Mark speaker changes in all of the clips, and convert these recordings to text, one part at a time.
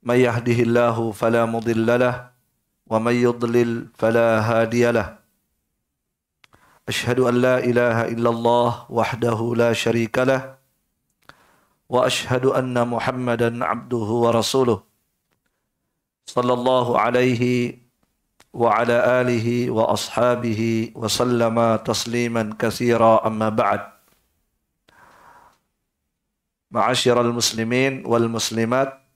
Speaker 1: من يهده الله فلا مضل له ومن يضلل فلا هادي له أشهد أن لا إله إلا الله وحده لا شريك له وأشهد أن محمدا عبده ورسوله صلى الله عليه وعلى آله وأصحابه وسلم تسليما كثيرا أما بعد معاشر المسلمين والمسلمات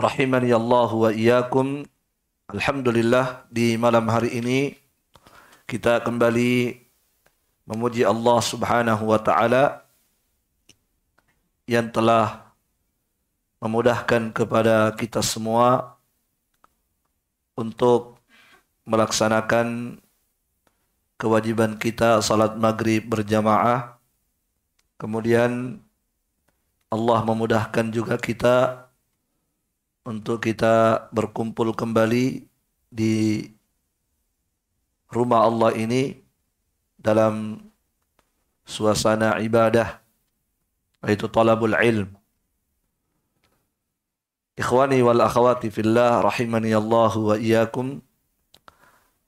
Speaker 1: rahimani Allah wa iyyakum. Alhamdulillah di malam hari ini kita kembali memuji Allah Subhanahu wa taala yang telah memudahkan kepada kita semua untuk melaksanakan kewajiban kita salat maghrib berjamaah. Kemudian Allah memudahkan juga kita untuk kita berkumpul kembali di rumah Allah ini dalam suasana ibadah yaitu talabul ilm ikhwani wal akhawati fillah rahimani Allah wa iyyakum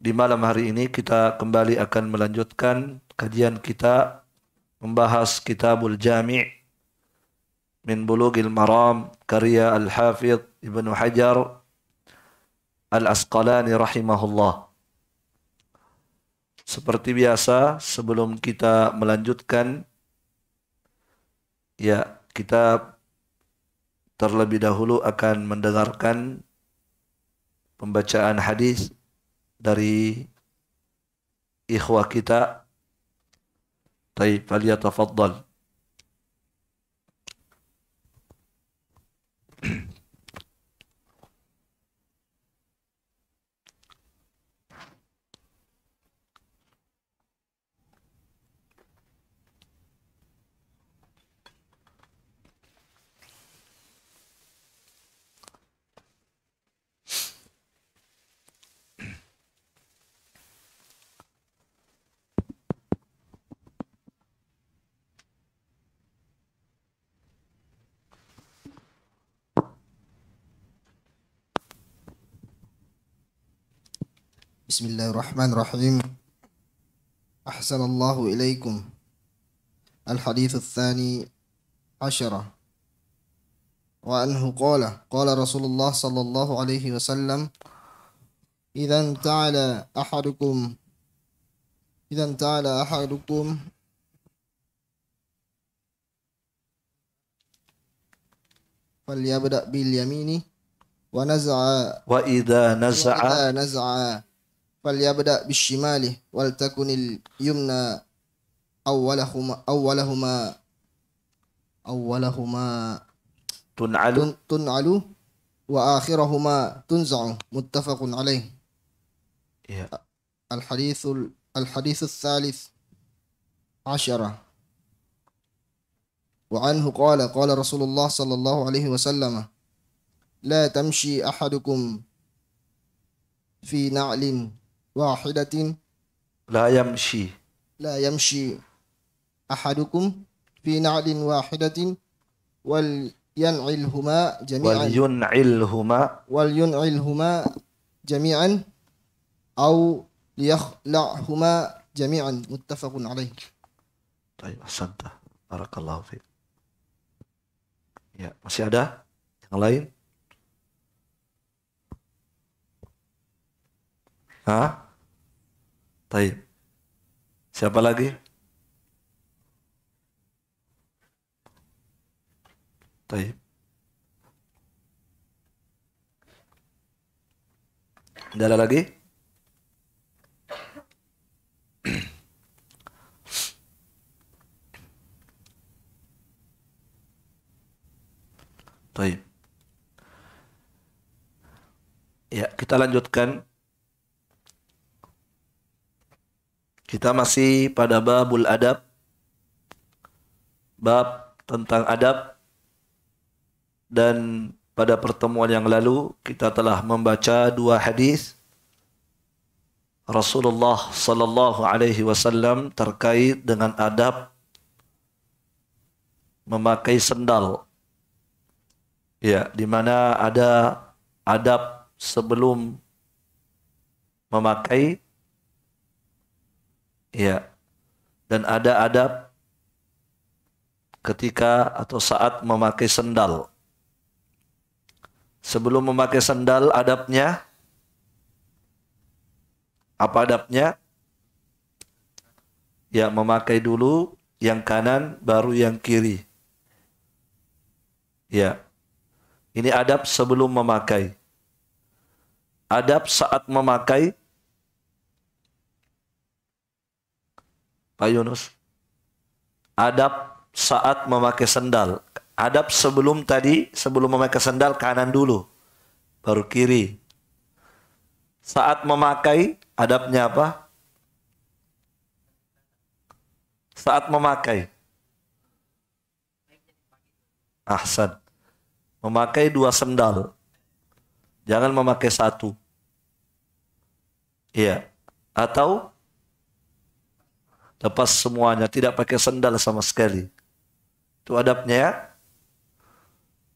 Speaker 1: di malam hari ini kita kembali akan melanjutkan kajian kita membahas kitabul jami' min bulugil maram karya al-hafidh Ibnu Hajar Al-Asqalani rahimahullah. Seperti biasa sebelum kita melanjutkan ya kita terlebih dahulu akan mendengarkan pembacaan hadis dari ikhwah kita. Taib, faliyatafaddal.
Speaker 2: الرحمن الرحيم أحسن الله إليكم الحديث الثاني عشرة وأنه قال قال رسول الله صلى الله عليه وسلم إذا انتعل أحدكم إذا انتعل أحدكم فليبدأ باليمين ونزع وإذا نزع وإذا نزع فليبدأ بالشمال ولتكن اليمنى أولهما أولهما أولهما
Speaker 1: تنعل
Speaker 2: تنعل وآخرهما تنزع متفق عليه yeah. الحديث الحديث الثالث عشرة وعنه قال قال رسول الله صلى الله عليه وسلم لا تمشي أحدكم في نعل واحدة
Speaker 1: لا يمشي
Speaker 2: لا يمشي أحدكم في نعل واحدة ولينعلهما جميعا ولينعلهما ولينعلهما جميعا أو ليخلعهما جميعا متفق عليه
Speaker 1: طيب أحسنت بارك الله فيك يا masih ada yang lain Hah? Taib. Siapa lagi? Taib. ada lagi? Taib. Ya, kita lanjutkan Kita masih pada babul adab. Bab tentang adab. Dan pada pertemuan yang lalu kita telah membaca dua hadis Rasulullah sallallahu alaihi wasallam terkait dengan adab memakai sendal. Ya, di mana ada adab sebelum memakai Ya. Dan ada adab ketika atau saat memakai sendal. Sebelum memakai sendal adabnya apa adabnya? Ya, memakai dulu yang kanan baru yang kiri. Ya. Ini adab sebelum memakai. Adab saat memakai Pak Yunus. Adab saat memakai sendal. Adab sebelum tadi, sebelum memakai sendal kanan dulu. Baru kiri. Saat memakai, adabnya apa? Saat memakai. Ahsan. Memakai dua sendal. Jangan memakai satu. Iya. Atau Lepas semuanya, tidak pakai sendal sama sekali. Itu adabnya ya.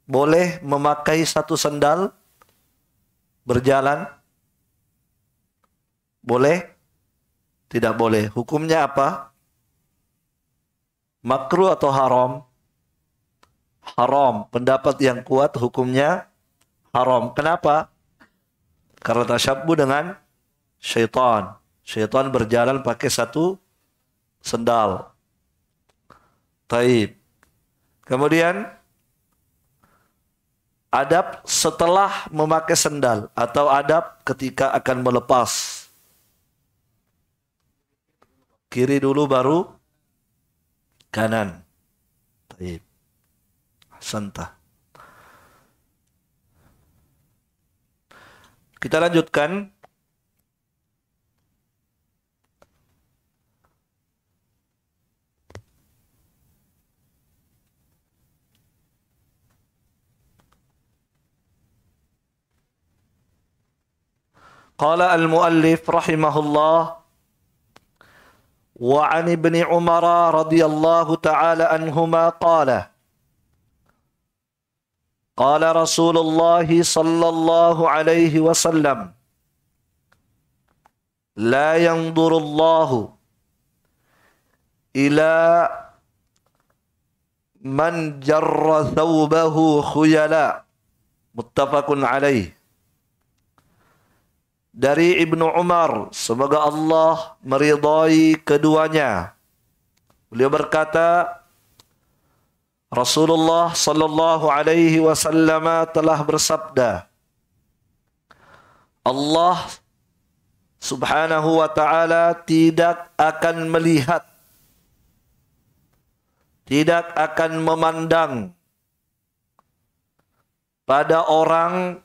Speaker 1: Boleh memakai satu sendal berjalan? Boleh? Tidak boleh. Hukumnya apa? Makruh atau haram? Haram. Pendapat yang kuat hukumnya haram. Kenapa? Karena tasyabbu dengan syaitan. Syaitan berjalan pakai satu sendal. Taib. Kemudian adab setelah memakai sendal atau adab ketika akan melepas. Kiri dulu baru kanan. Taib. Sentah. Kita lanjutkan قال المؤلف رحمه الله وعن ابن عمر رضي الله تعالى عنهما قال قال رسول الله صلى الله عليه وسلم لا ينظر الله إلى من جر ثوبه خيلا متفق عليه dari Ibnu Umar semoga Allah meridhai keduanya. Beliau berkata, Rasulullah sallallahu alaihi wasallam telah bersabda, Allah subhanahu wa ta'ala tidak akan melihat, tidak akan memandang pada orang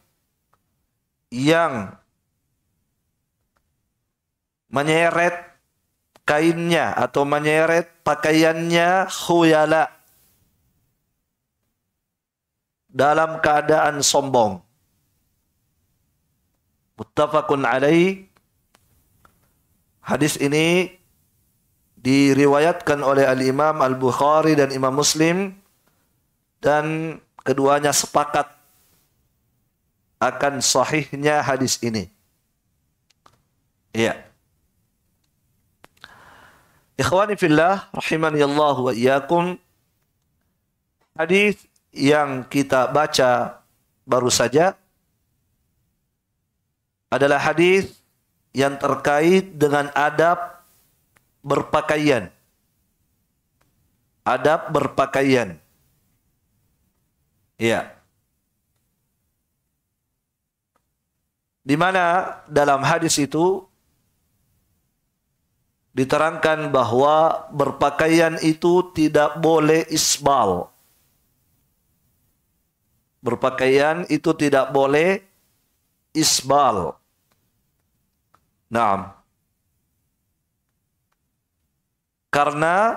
Speaker 1: yang menyeret kainnya atau menyeret pakaiannya khuyala dalam keadaan sombong. Muttafaqun alaih. Hadis ini diriwayatkan oleh Al-Imam Al-Bukhari dan Imam Muslim dan keduanya sepakat akan sahihnya hadis ini. Iya. Ikhwani fillah, rahiman Allah wa iyyakum. Hadis yang kita baca baru saja adalah hadis yang terkait dengan adab berpakaian. Adab berpakaian. Ya. Di mana dalam hadis itu diterangkan bahwa berpakaian itu tidak boleh isbal. Berpakaian itu tidak boleh isbal. Nah, Karena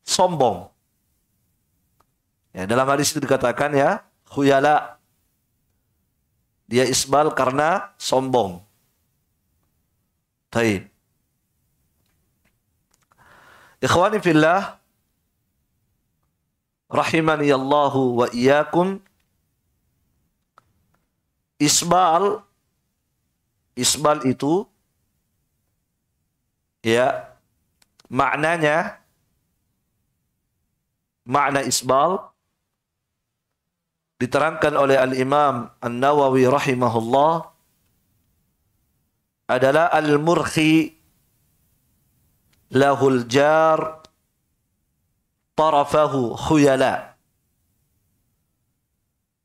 Speaker 1: sombong. Ya, dalam hadis itu dikatakan ya, khuyala. Dia isbal karena sombong. Taib. Ikhwani fillah rahimani Allahu wa iyyakum Isbal Isbal itu ya maknanya makna isbal diterangkan oleh Al-Imam An-Nawawi rahimahullah adalah al-murhi lahul jar tarafahu khuyala.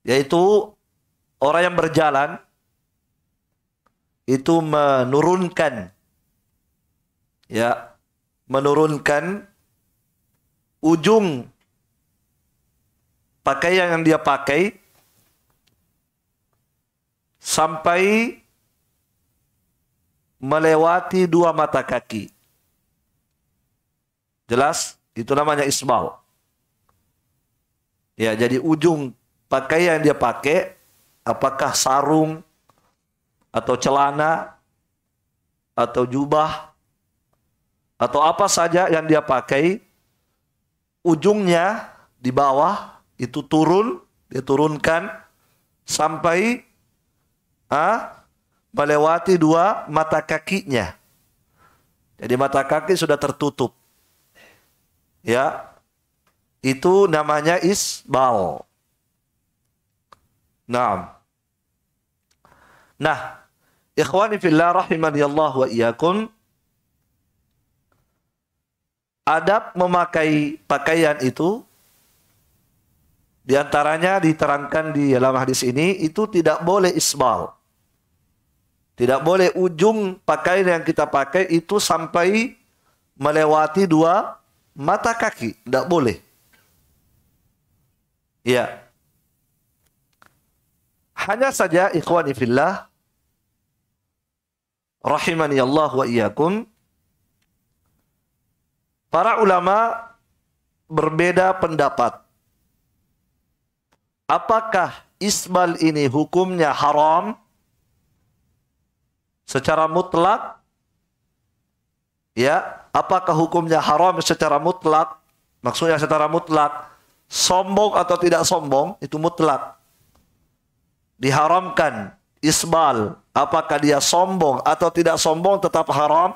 Speaker 1: Yaitu orang yang berjalan itu menurunkan ya menurunkan ujung pakaian yang dia pakai sampai melewati dua mata kaki. Jelas? Itu namanya isbal. Ya, jadi ujung pakaian yang dia pakai, apakah sarung, atau celana, atau jubah, atau apa saja yang dia pakai, ujungnya di bawah itu turun, diturunkan sampai ah, melewati dua mata kakinya. Jadi mata kaki sudah tertutup ya itu namanya isbal. Nah. Nah, ikhwani fillah rahimani Allah wa iyyakum. Adab memakai pakaian itu diantaranya diterangkan di dalam hadis ini itu tidak boleh isbal. Tidak boleh ujung pakaian yang kita pakai itu sampai melewati dua mata kaki tidak boleh. Ya. Hanya saja ikhwani fillah rahimani Allah wa iyyakum para ulama berbeda pendapat. Apakah isbal ini hukumnya haram secara mutlak? Ya, Apakah hukumnya haram secara mutlak? Maksudnya secara mutlak. Sombong atau tidak sombong itu mutlak. Diharamkan isbal. Apakah dia sombong atau tidak sombong tetap haram?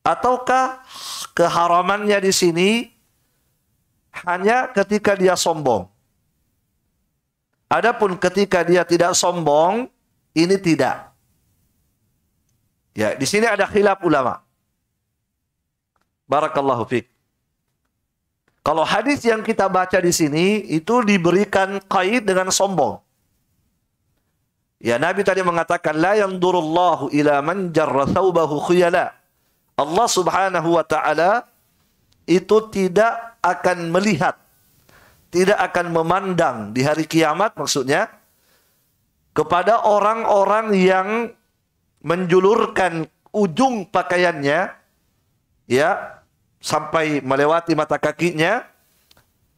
Speaker 1: Ataukah keharamannya di sini hanya ketika dia sombong? Adapun ketika dia tidak sombong, ini tidak. Ya, di sini ada khilaf ulama. Barakallahu fiqh. Kalau hadis yang kita baca di sini itu diberikan kait dengan sombong. Ya Nabi tadi mengatakan la yandurullahu ila man jarra thawbahu khuyala. Allah Subhanahu wa taala itu tidak akan melihat tidak akan memandang di hari kiamat maksudnya kepada orang-orang yang menjulurkan ujung pakaiannya ya sampai melewati mata kakinya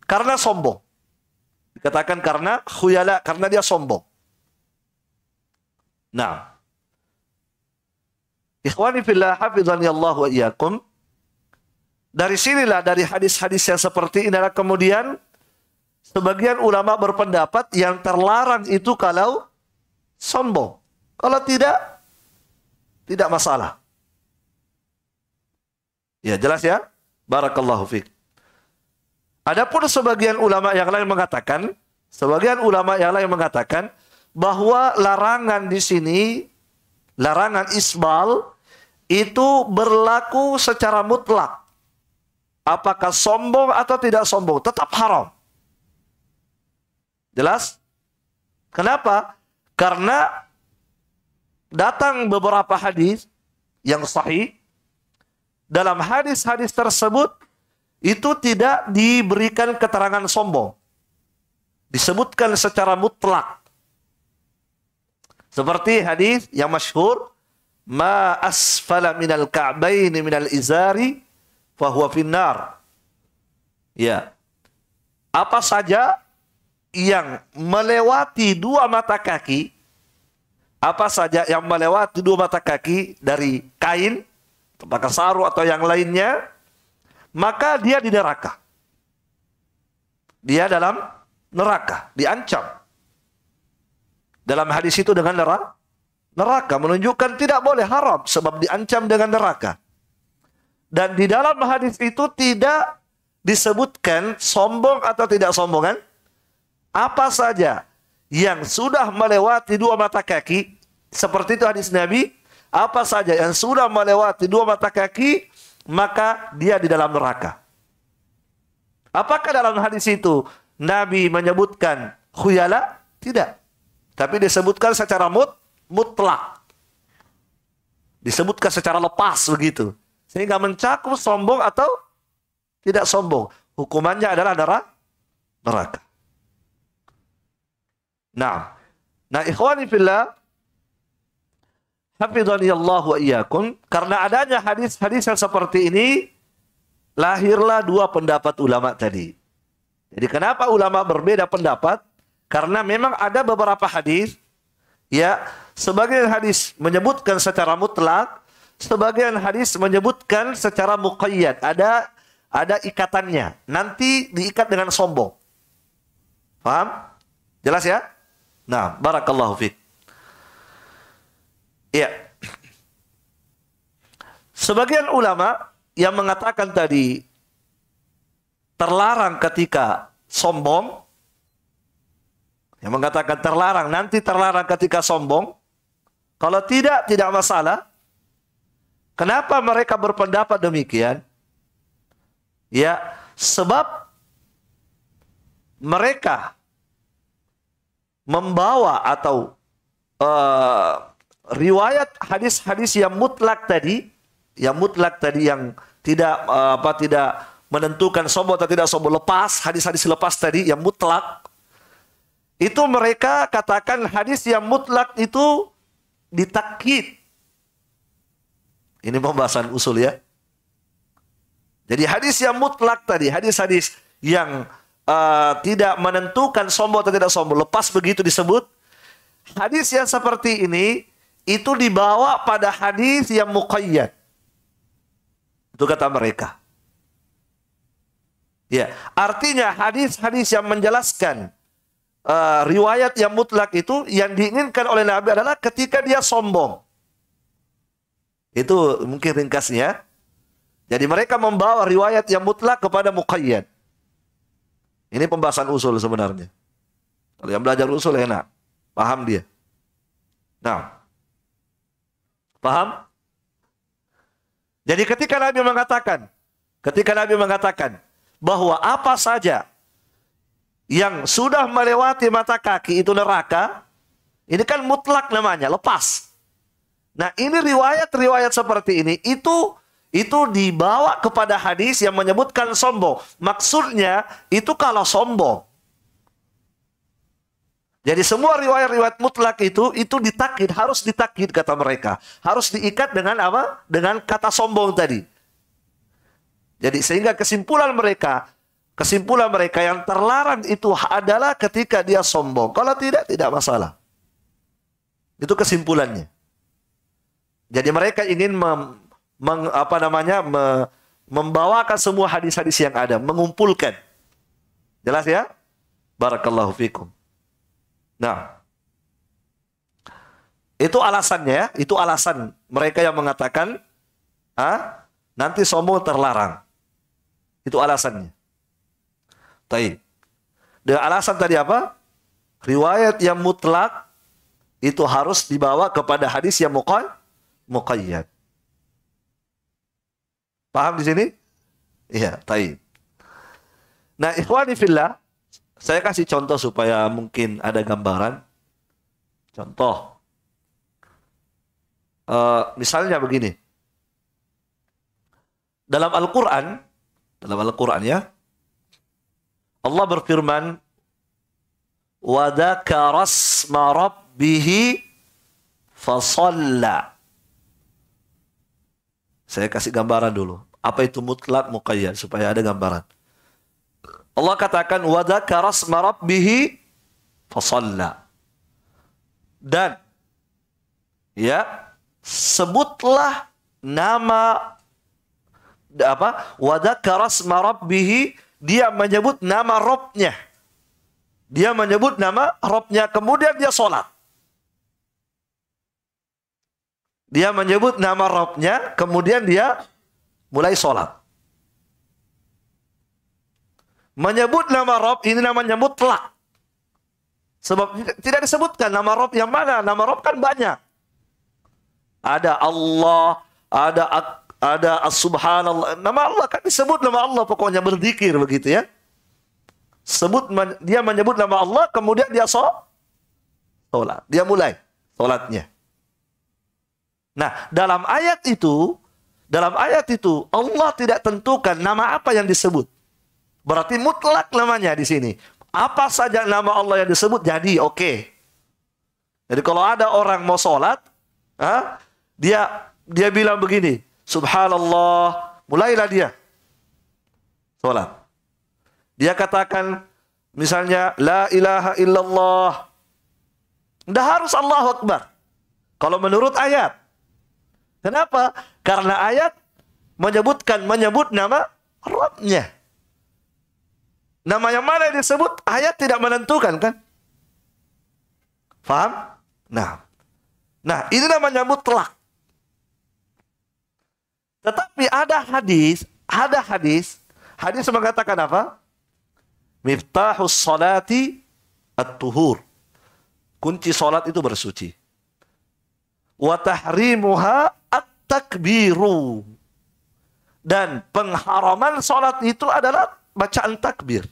Speaker 1: karena sombong. Dikatakan karena khuyala, karena dia sombong. Nah. Ikhwani fillah hafizani Allah wa iyyakum. Dari sinilah dari hadis-hadis yang seperti ini adalah kemudian sebagian ulama berpendapat yang terlarang itu kalau sombong. Kalau tidak tidak masalah. Ya, jelas ya? Barakallahu fiik. Adapun sebagian ulama yang lain mengatakan, sebagian ulama yang lain mengatakan bahwa larangan di sini larangan isbal itu berlaku secara mutlak. Apakah sombong atau tidak sombong, tetap haram. Jelas? Kenapa? Karena datang beberapa hadis yang sahih dalam hadis-hadis tersebut itu tidak diberikan keterangan sombong. Disebutkan secara mutlak. Seperti hadis yang masyhur, "Ma asfala minal ka'baini minal izari fahuwa finnar." Ya. Apa saja yang melewati dua mata kaki, apa saja yang melewati dua mata kaki dari kain Apakah saru atau yang lainnya, maka dia di neraka. Dia dalam neraka, diancam. Dalam hadis itu dengan neraka, neraka menunjukkan tidak boleh haram sebab diancam dengan neraka. Dan di dalam hadis itu tidak disebutkan sombong atau tidak sombongan. Apa saja yang sudah melewati dua mata kaki, seperti itu hadis Nabi, apa saja yang sudah melewati dua mata kaki, maka dia di dalam neraka. Apakah dalam hadis itu Nabi menyebutkan khuyala? Tidak. Tapi disebutkan secara mut, mutlak. Disebutkan secara lepas begitu. Sehingga mencakup sombong atau tidak sombong. Hukumannya adalah darah neraka. Nah, nah ikhwanifillah, Hafidhani Allah wa iyyakum. Karena adanya hadis-hadis yang seperti ini, lahirlah dua pendapat ulama tadi. Jadi kenapa ulama berbeda pendapat? Karena memang ada beberapa hadis ya, sebagian hadis menyebutkan secara mutlak, sebagian hadis menyebutkan secara muqayyad. Ada ada ikatannya. Nanti diikat dengan sombong. Paham? Jelas ya? Nah, barakallahu fiqh. Ya. Sebagian ulama yang mengatakan tadi terlarang ketika sombong yang mengatakan terlarang nanti terlarang ketika sombong kalau tidak tidak masalah kenapa mereka berpendapat demikian ya sebab mereka membawa atau uh, riwayat hadis-hadis yang mutlak tadi, yang mutlak tadi yang tidak eh, apa tidak menentukan sobo atau tidak sobo lepas, hadis-hadis lepas tadi yang mutlak itu mereka katakan hadis yang mutlak itu ditakid. Ini pembahasan usul ya. Jadi hadis yang mutlak tadi, hadis-hadis yang uh, tidak menentukan sombong atau tidak sombong, lepas begitu disebut. Hadis yang seperti ini itu dibawa pada hadis yang muqayyad. Itu kata mereka. Ya, artinya hadis-hadis yang menjelaskan uh, riwayat yang mutlak itu yang diinginkan oleh Nabi adalah ketika dia sombong. Itu mungkin ringkasnya. Jadi mereka membawa riwayat yang mutlak kepada muqayyad. Ini pembahasan usul sebenarnya. Kalau yang belajar usul enak, paham dia. Nah, Paham? Jadi ketika Nabi mengatakan, ketika Nabi mengatakan bahwa apa saja yang sudah melewati mata kaki itu neraka, ini kan mutlak namanya, lepas. Nah, ini riwayat-riwayat seperti ini itu itu dibawa kepada hadis yang menyebutkan sombong. Maksudnya itu kalau sombong jadi semua riwayat-riwayat mutlak itu itu ditakid, harus ditakid kata mereka. Harus diikat dengan apa? Dengan kata sombong tadi. Jadi sehingga kesimpulan mereka, kesimpulan mereka yang terlarang itu adalah ketika dia sombong. Kalau tidak tidak masalah. Itu kesimpulannya. Jadi mereka ingin mem, meng, apa namanya me, membawakan semua hadis-hadis yang ada, mengumpulkan. Jelas ya? Barakallahu fikum. Nah, itu alasannya ya, itu alasan mereka yang mengatakan ah, nanti sombong terlarang. Itu alasannya. Tapi dengan alasan tadi apa? Riwayat yang mutlak itu harus dibawa kepada hadis yang muqay, muqayyad. Paham di sini? Iya, tayyib. Nah, ikhwani fillah, saya kasih contoh supaya mungkin ada gambaran. Contoh. Uh, misalnya begini. Dalam Al-Quran, dalam Al-Quran ya, Allah berfirman, وَذَكَرَ رَسْمَ رَبِّهِ فَصَلَّ Saya kasih gambaran dulu. Apa itu mutlak muqayyad supaya ada gambaran. Allah katakan wadzakara asma rabbih fasalla. Dan ya, sebutlah nama apa? Wadzakara asma rabbih, dia menyebut nama Robnya. Dia menyebut nama Robnya, kemudian dia sholat. Dia menyebut nama Robnya, kemudian dia mulai sholat. Menyebut nama Rob ini namanya mutlak. Sebab tidak disebutkan nama Rob yang mana. Nama Rob kan banyak. Ada Allah, ada ada As-Subhanallah. Nama Allah kan disebut nama Allah pokoknya berzikir begitu ya. Sebut dia menyebut nama Allah kemudian dia sholat. Dia mulai sholatnya. Nah, dalam ayat itu, dalam ayat itu Allah tidak tentukan nama apa yang disebut. Berarti mutlak namanya di sini. Apa saja nama Allah yang disebut jadi oke. Okay. Jadi kalau ada orang mau sholat, ha, dia dia bilang begini, Subhanallah, mulailah dia sholat. Dia katakan misalnya La ilaha illallah. Tidak harus Allah Akbar. Kalau menurut ayat. Kenapa? Karena ayat menyebutkan menyebut nama Rabbnya. Nama yang mana yang disebut ayat tidak menentukan kan? Faham? Nah. Nah, ini namanya mutlak. Tetapi ada hadis, ada hadis, hadis mengatakan apa? Miftahus salati at-tuhur. Kunci salat itu bersuci. Wa tahrimuha at-takbiru. Dan pengharaman salat itu adalah bacaan takbir.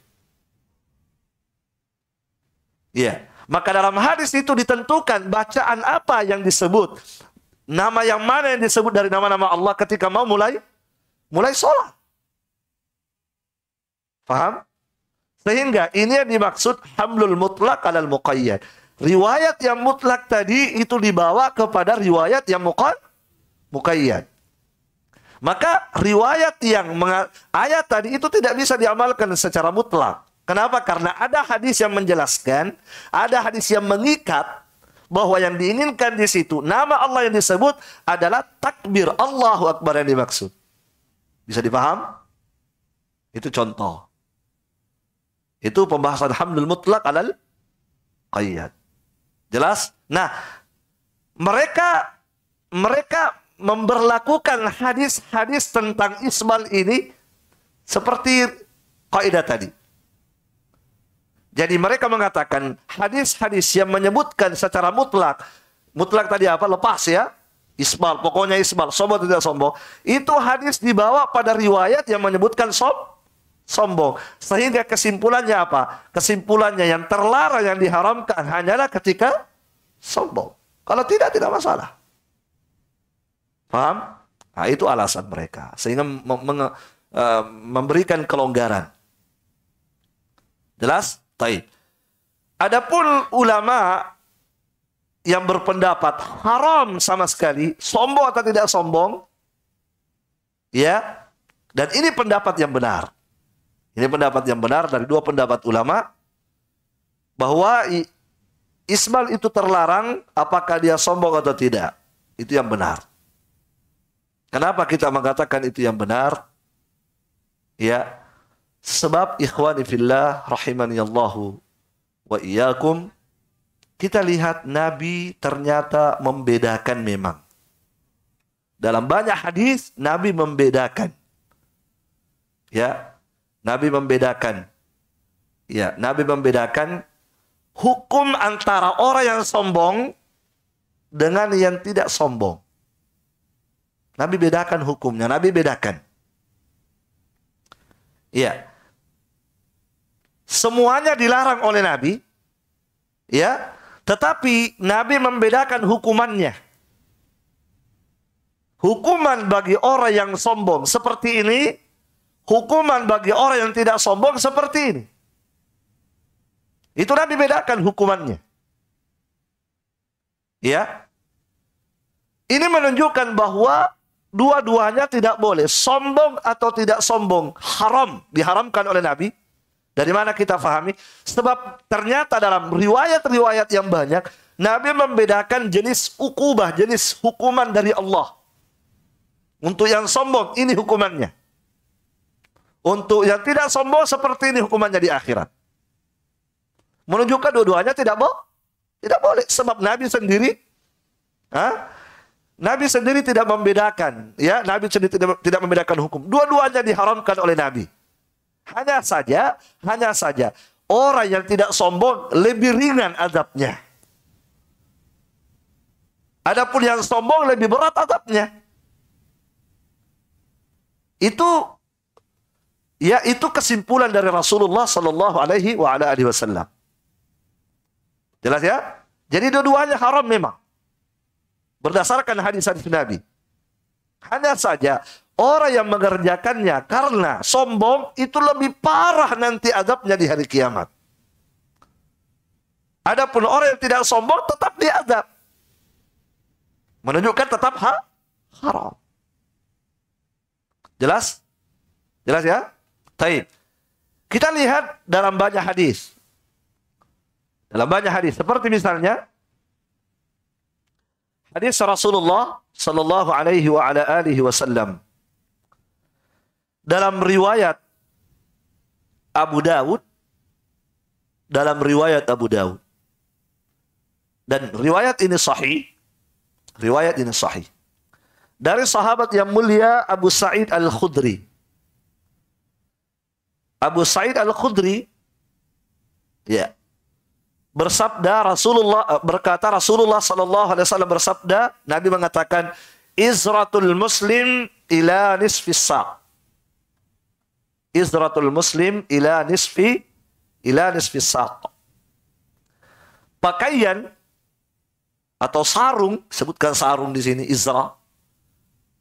Speaker 1: Ya. Maka dalam hadis itu ditentukan bacaan apa yang disebut. Nama yang mana yang disebut dari nama-nama Allah ketika mau mulai mulai sholat. Faham? Sehingga ini yang dimaksud hamlul mutlak alal muqayyad. Riwayat yang mutlak tadi itu dibawa kepada riwayat yang muqayyad. mukayyad Maka riwayat yang ayat tadi itu tidak bisa diamalkan secara mutlak. Kenapa? Karena ada hadis yang menjelaskan, ada hadis yang mengikat bahwa yang diinginkan di situ nama Allah yang disebut adalah takbir Allahu Akbar yang dimaksud. Bisa dipaham? Itu contoh. Itu pembahasan hamdul mutlak alal qayyad. Jelas? Nah, mereka mereka memberlakukan hadis-hadis tentang isbal ini seperti kaidah tadi. Jadi mereka mengatakan hadis-hadis yang menyebutkan secara mutlak, mutlak tadi apa? Lepas ya. Isbal, pokoknya isbal, sombong tidak sombong. Itu hadis dibawa pada riwayat yang menyebutkan som, sombong. Sehingga kesimpulannya apa? Kesimpulannya yang terlarang, yang diharamkan hanyalah ketika sombong. Kalau tidak, tidak masalah. Paham? Nah, itu alasan mereka. Sehingga eh, memberikan kelonggaran. Jelas? Taib. Adapun ulama yang berpendapat haram sama sekali, sombong atau tidak sombong, ya. Dan ini pendapat yang benar. Ini pendapat yang benar dari dua pendapat ulama bahwa ismail itu terlarang apakah dia sombong atau tidak. Itu yang benar. Kenapa kita mengatakan itu yang benar? Ya, Sebab ikhwani fillah rahimani Allahu wa iyyakum kita lihat Nabi ternyata membedakan memang. Dalam banyak hadis Nabi membedakan. Ya, Nabi membedakan. Ya, Nabi membedakan hukum antara orang yang sombong dengan yang tidak sombong. Nabi bedakan hukumnya, Nabi bedakan. Ya, Semuanya dilarang oleh Nabi. Ya, tetapi Nabi membedakan hukumannya. Hukuman bagi orang yang sombong seperti ini, hukuman bagi orang yang tidak sombong seperti ini. Itu Nabi bedakan hukumannya. Ya. Ini menunjukkan bahwa dua-duanya tidak boleh. Sombong atau tidak sombong. Haram. Diharamkan oleh Nabi dari mana kita fahami? Sebab ternyata dalam riwayat-riwayat yang banyak, Nabi membedakan jenis ukubah, jenis hukuman dari Allah. Untuk yang sombong, ini hukumannya. Untuk yang tidak sombong, seperti ini hukumannya di akhirat. Menunjukkan dua-duanya tidak boleh. Tidak boleh, sebab Nabi sendiri, ha? Nabi sendiri tidak membedakan, ya Nabi sendiri tidak membedakan hukum. Dua-duanya diharamkan oleh Nabi. Hanya saja, hanya saja orang yang tidak sombong lebih ringan adabnya. Adapun yang sombong lebih berat adabnya. Itu ya itu kesimpulan dari Rasulullah sallallahu alaihi wasallam. Jelas ya? Jadi dua-duanya haram memang. Berdasarkan hadis-hadis Nabi. Hanya saja orang yang mengerjakannya karena sombong itu lebih parah nanti azabnya di hari kiamat. Adapun orang yang tidak sombong tetap diazab. Menunjukkan tetap ha haram. Jelas? Jelas ya? Baik. Kita lihat dalam banyak hadis. Dalam banyak hadis. Seperti misalnya hadis Rasulullah Sallallahu Alaihi wa ala alihi Wasallam dalam riwayat Abu Dawud dalam riwayat Abu Dawud dan riwayat ini sahih riwayat ini sahih dari sahabat yang mulia Abu Sa'id Al-Khudri Abu Sa'id Al-Khudri ya bersabda Rasulullah berkata Rasulullah sallallahu alaihi wasallam bersabda Nabi mengatakan izratul muslim ila nisfis saq izratul muslim ila nisfi ila nisfi saq. Pakaian atau sarung, sebutkan sarung di sini izra.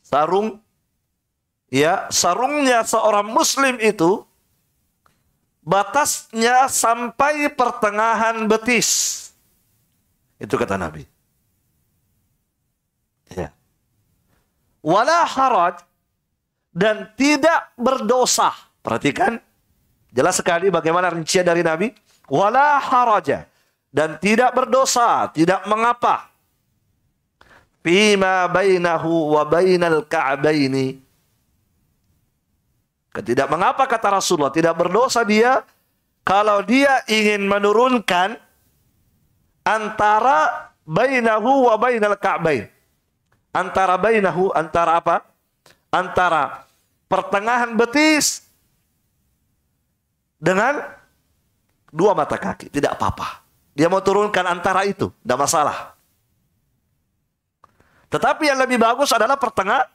Speaker 1: Sarung ya, sarungnya seorang muslim itu batasnya sampai pertengahan betis. Itu kata Nabi. Ya. Wala haraj dan tidak berdosa Perhatikan, jelas sekali bagaimana rincian dari Nabi. Wala haraja. Dan tidak berdosa, tidak mengapa. Fima bainahu wa bainal ka'baini. Tidak mengapa kata Rasulullah, tidak berdosa dia kalau dia ingin menurunkan antara bainahu wa bainal ka'bain. Antara bainahu, antara apa? Antara pertengahan betis dengan dua mata kaki, tidak apa-apa. Dia mau turunkan antara itu, tidak masalah. Tetapi yang lebih bagus adalah pertengah,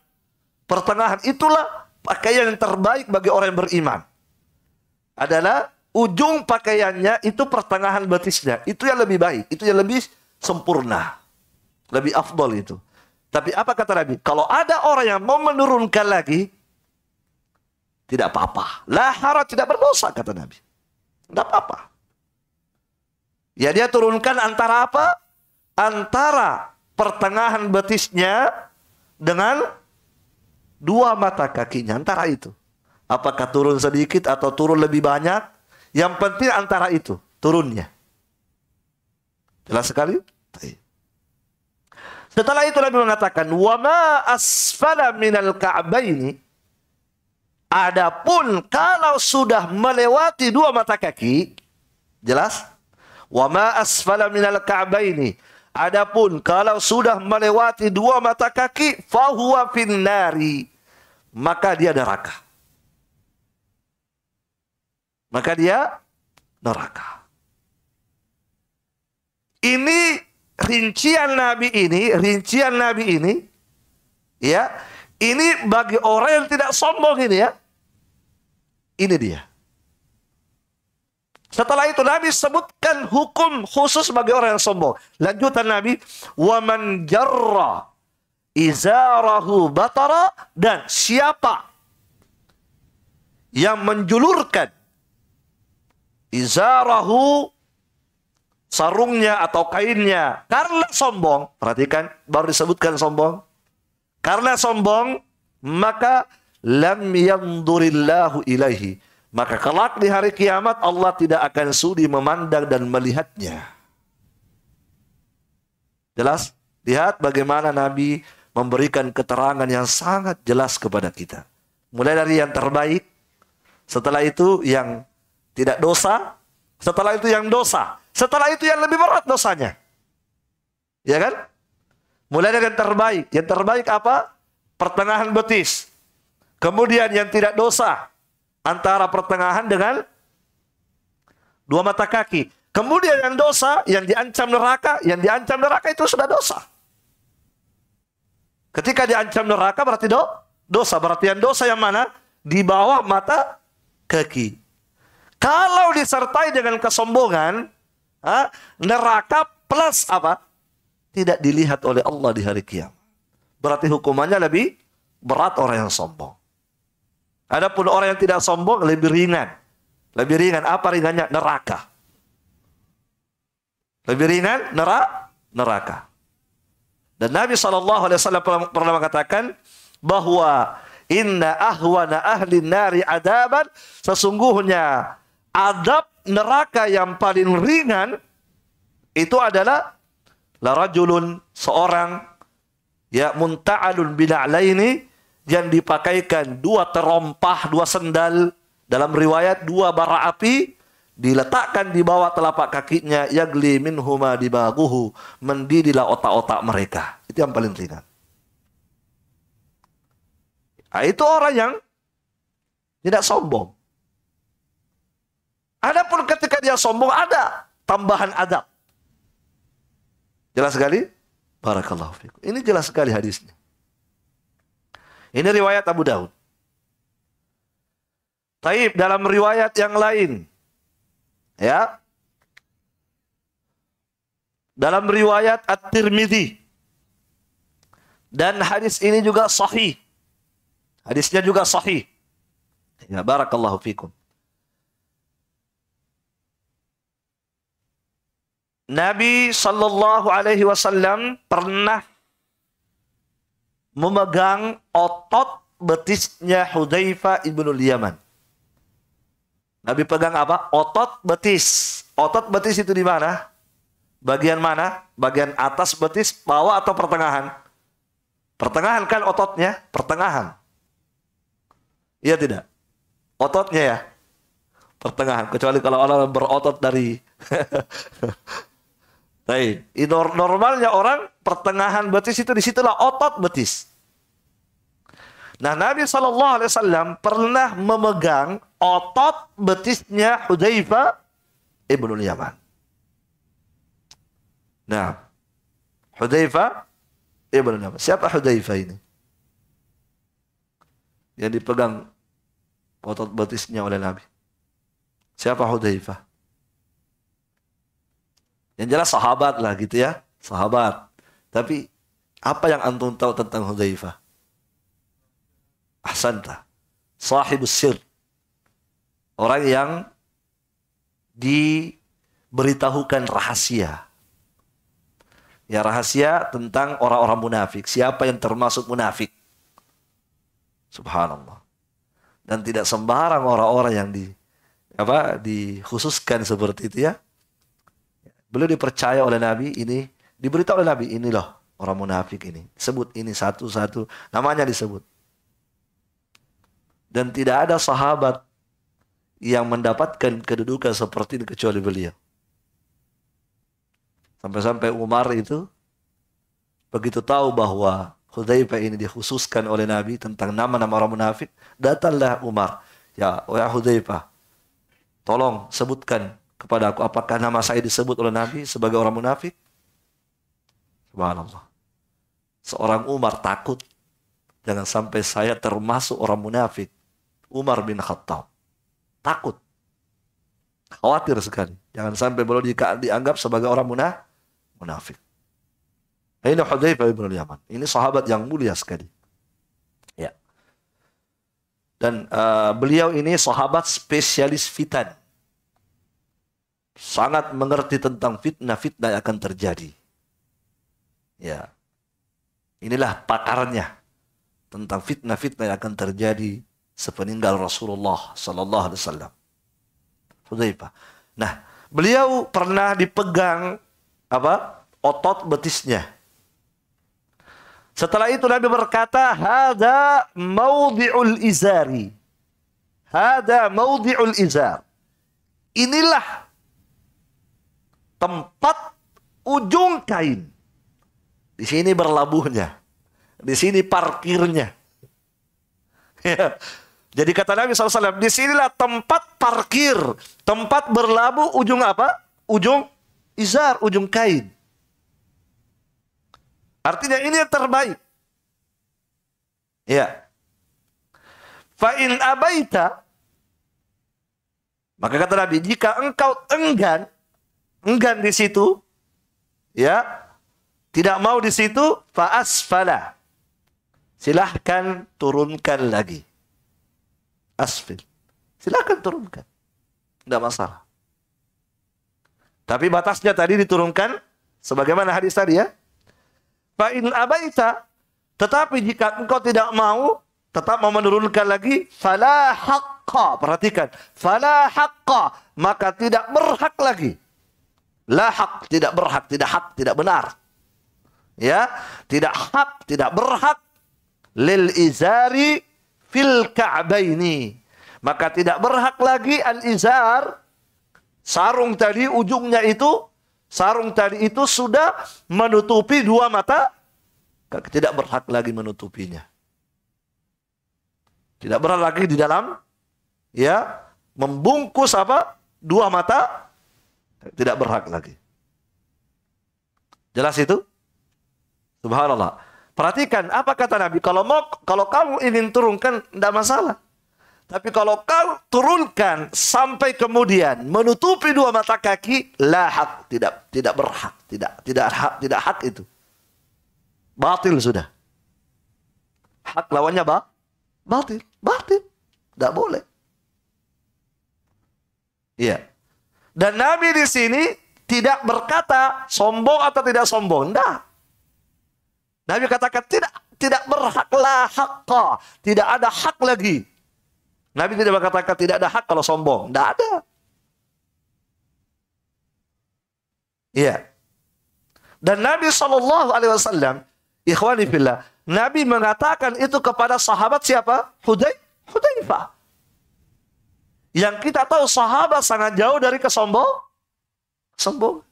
Speaker 1: pertengahan. Itulah pakaian yang terbaik bagi orang yang beriman. Adalah ujung pakaiannya itu pertengahan betisnya. Itu yang lebih baik, itu yang lebih sempurna. Lebih afdol itu. Tapi apa kata Nabi? Kalau ada orang yang mau menurunkan lagi, tidak apa-apa. lah tidak berdosa kata Nabi. Tidak apa-apa. Ya dia turunkan antara apa? Antara pertengahan betisnya dengan dua mata kakinya. Antara itu. Apakah turun sedikit atau turun lebih banyak? Yang penting antara itu. Turunnya. Jelas sekali? Setelah itu Nabi mengatakan, "Wa ma asfala minal Adapun kalau sudah melewati dua mata kaki, jelas? Wama asfala minal ka'baini. Adapun kalau sudah melewati dua mata kaki, fahuwa finnari. Maka dia neraka. Maka dia neraka. Ini rincian Nabi ini, rincian Nabi ini, ya, ini bagi orang yang tidak sombong ini ya. Ini dia. Setelah itu Nabi sebutkan hukum khusus bagi orang yang sombong. Lanjutan Nabi, "Waman jarra izarahu batara" dan siapa yang menjulurkan izarahu sarungnya atau kainnya karena sombong. Perhatikan, baru disebutkan sombong. Karena sombong, maka lam yandurillahu ilaihi. Maka kelak di hari kiamat Allah tidak akan sudi memandang dan melihatnya. Jelas? Lihat bagaimana Nabi memberikan keterangan yang sangat jelas kepada kita. Mulai dari yang terbaik, setelah itu yang tidak dosa, setelah itu yang dosa, setelah itu yang lebih berat dosanya. Ya kan? Mulai dengan terbaik. Yang terbaik apa? Pertengahan betis. Kemudian yang tidak dosa. Antara pertengahan dengan dua mata kaki. Kemudian yang dosa, yang diancam neraka, yang diancam neraka itu sudah dosa. Ketika diancam neraka berarti do, dosa. Berarti yang dosa yang mana? Di bawah mata kaki. Kalau disertai dengan kesombongan, ah, neraka plus apa? tidak dilihat oleh Allah di hari kiam, Berarti hukumannya lebih berat orang yang sombong. Adapun orang yang tidak sombong lebih ringan. Lebih ringan apa ringannya? Neraka. Lebih ringan nerak neraka. Dan Nabi SAW pernah mengatakan bahwa inna ahwana ahli nari adaban sesungguhnya adab neraka yang paling ringan itu adalah larajulun seorang ya munta'alun ini yang dipakaikan dua terompah, dua sendal dalam riwayat dua bara api diletakkan di bawah telapak kakinya yagli minhuma dibaguhu mendidilah otak-otak mereka itu yang paling ringan nah, itu orang yang tidak sombong adapun ketika dia sombong ada tambahan adab Jelas sekali? Barakallahu fikum. Ini jelas sekali hadisnya. Ini riwayat Abu Daud. Taib dalam riwayat yang lain. Ya. Dalam riwayat at tirmidhi Dan hadis ini juga sahih. Hadisnya juga sahih. Ya barakallahu fikum. Nabi Shallallahu Alaihi Wasallam pernah memegang otot betisnya Hudayfa ibnul Yaman. Nabi pegang apa? Otot betis. Otot betis itu di mana? Bagian mana? Bagian atas betis, bawah atau pertengahan? Pertengahan kan ototnya, pertengahan. Iya tidak? Ototnya ya, pertengahan. Kecuali kalau orang berotot dari Baik. Normalnya orang pertengahan betis itu disitulah otot betis. Nah Nabi Shallallahu Alaihi Wasallam pernah memegang otot betisnya Hudayfa ibnu Yaman. Nah, Hudayfa ibnu Yaman. Siapa Hudayfa ini? Yang dipegang otot betisnya oleh Nabi. Siapa Hudayfa? Yang jelas sahabat lah gitu ya, sahabat. Tapi apa yang antum tahu tentang Hudzaifah? Ahsanta. Sahibus sir. Orang yang diberitahukan rahasia. Ya rahasia tentang orang-orang munafik. Siapa yang termasuk munafik? Subhanallah. Dan tidak sembarang orang-orang yang di apa dikhususkan seperti itu ya. Beliau dipercaya oleh Nabi ini, diberitahu oleh Nabi ini loh orang munafik ini. Sebut ini satu-satu, namanya disebut. Dan tidak ada sahabat yang mendapatkan kedudukan seperti ini kecuali beliau. Sampai-sampai Umar itu begitu tahu bahwa Hudzaifah ini dikhususkan oleh Nabi tentang nama-nama orang munafik, datanglah Umar. Ya, oleh Hudzaifah, tolong sebutkan kepada aku. Apakah nama saya disebut oleh Nabi sebagai orang munafik? Subhanallah. Seorang Umar takut. Jangan sampai saya termasuk orang munafik. Umar bin Khattab. Takut. Khawatir sekali. Jangan sampai beliau di, dianggap sebagai orang munaf, munafik. Nah, ini Hudzaifah bin Yaman. Ini sahabat yang mulia sekali. Ya. Dan uh, beliau ini sahabat spesialis fitan sangat mengerti tentang fitnah-fitnah yang akan terjadi. Ya. Inilah pakarnya tentang fitnah-fitnah yang akan terjadi sepeninggal Rasulullah sallallahu alaihi wasallam. Hudzaifah. Nah, beliau pernah dipegang apa? otot betisnya. Setelah itu Nabi berkata, "Hada maudhi'ul izari." Hada maudhi'ul izar. Inilah tempat ujung kain. Di sini berlabuhnya. Di sini parkirnya. Ya. Jadi kata Nabi SAW, di sinilah tempat parkir. Tempat berlabuh ujung apa? Ujung izar, ujung kain. Artinya ini yang terbaik. Ya. Fa'in abaita. Maka kata Nabi, jika engkau enggan, enggan di situ, ya, tidak mau di situ, faas fala, Silahkan turunkan lagi. Asfil. Silahkan turunkan. Tidak masalah. Tapi batasnya tadi diturunkan sebagaimana hadis tadi ya. Fa'in abaita tetapi jika engkau tidak mau tetap mau menurunkan lagi fala haqqa perhatikan fala haqqa maka tidak berhak lagi La hak, tidak berhak, tidak hak, tidak benar. Ya, tidak hak, tidak berhak lil izari fil ka'baini. Maka tidak berhak lagi al izar sarung tadi ujungnya itu sarung tadi itu sudah menutupi dua mata tidak berhak lagi menutupinya tidak berhak lagi di dalam ya membungkus apa dua mata tidak berhak lagi. Jelas itu? Subhanallah. Perhatikan apa kata Nabi. Kalau mau, kalau kamu ingin turunkan, tidak masalah. Tapi kalau kau turunkan sampai kemudian menutupi dua mata kaki, lahak tidak tidak berhak, tidak tidak hak, tidak hak itu. Batil sudah. Hak lawannya ba? Batil, batil. Tidak boleh. Iya. Yeah. Dan Nabi di sini tidak berkata sombong atau tidak sombong. Tidak. Nabi katakan tidak tidak berhaklah hakka. Tidak ada hak lagi. Nabi tidak berkata tidak ada hak kalau sombong. Tidak ada. Iya. Dan Nabi Shallallahu Alaihi Wasallam, ikhwani Nabi mengatakan itu kepada sahabat siapa? Hudai, Hudaifah. Yang kita tahu sahabat sangat jauh dari kesombong. Sombong.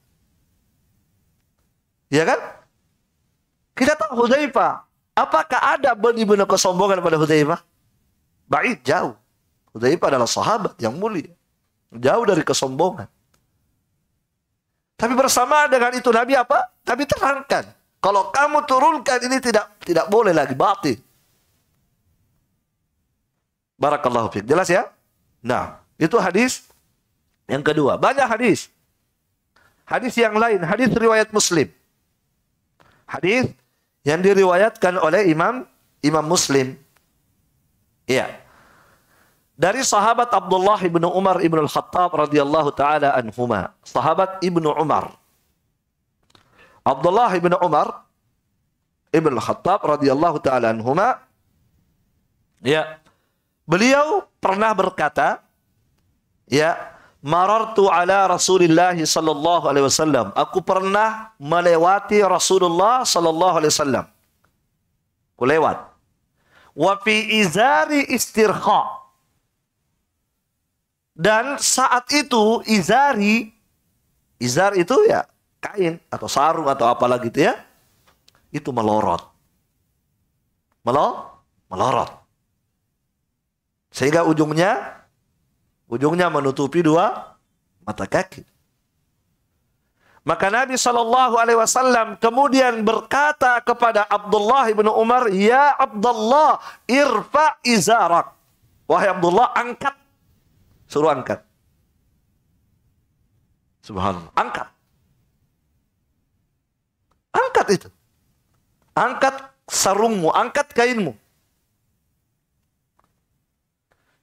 Speaker 1: Ya kan? Kita tahu Hudzaifah. Apakah ada benih-benih kesombongan pada Hudzaifah? Baik jauh. Hudzaifah adalah sahabat yang mulia. Jauh dari kesombongan. Tapi bersama dengan itu Nabi apa? Nabi terangkan. Kalau kamu turunkan ini tidak tidak boleh lagi batin. Barakallahu fiqh. Jelas ya? Nah, itu hadis yang kedua. Banyak hadis. Hadis yang lain, hadis riwayat Muslim. Hadis yang diriwayatkan oleh Imam Imam Muslim. Iya. Dari sahabat Abdullah ibnu Umar ibnu Al-Khattab radhiyallahu taala anhuma. Sahabat ibnu Umar. Abdullah ibnu Umar ibnu Al-Khattab radhiyallahu taala anhuma. Ya. Beliau pernah berkata, ya, marartu ala Rasulillah sallallahu alaihi wasallam. Aku pernah melewati Rasulullah sallallahu alaihi wasallam. Ku lewat. Wa fi izari istirha. Dan saat itu izari izar itu ya kain atau sarung atau apalah gitu ya. Itu melorot. Melo melorot. Sehingga ujungnya ujungnya menutupi dua mata kaki. Maka Nabi Shallallahu Alaihi Wasallam kemudian berkata kepada Abdullah bin Umar, ya Abdullah irfa izarak, wahai Abdullah angkat, suruh angkat. Subhanallah, angkat, angkat itu, angkat sarungmu, angkat kainmu.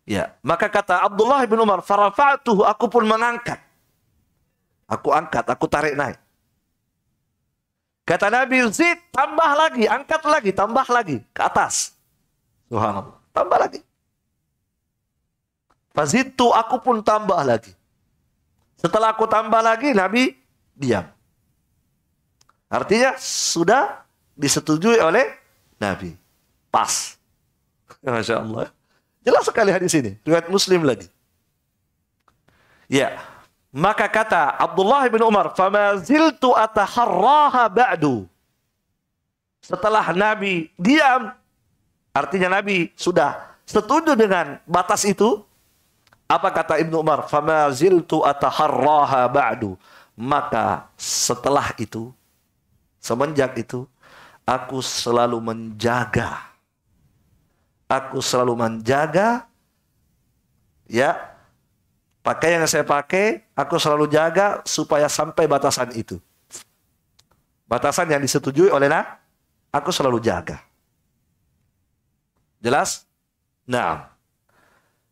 Speaker 1: Ya, maka kata Abdullah bin Umar, "Farafa'tuhu, aku pun mengangkat." Aku angkat, aku tarik naik. Kata Nabi Zid, tambah lagi, angkat lagi, tambah lagi ke atas. Subhanallah, tambah lagi. Fazitu aku pun tambah lagi. Setelah aku tambah lagi, Nabi diam. Artinya sudah disetujui oleh Nabi. Pas. Masya Allah. Jelas sekali hadis ini, riwayat Muslim lagi. Ya, maka kata Abdullah bin Umar, "Famaziltu ataharraha ba'du." Setelah Nabi diam, artinya Nabi sudah setuju dengan batas itu. Apa kata Ibnu Umar? "Famaziltu ataharraha ba'du." Maka setelah itu, semenjak itu, aku selalu menjaga Aku selalu menjaga ya pakai yang saya pakai, aku selalu jaga supaya sampai batasan itu. Batasan yang disetujui oleh nah, aku selalu jaga. Jelas? Nah.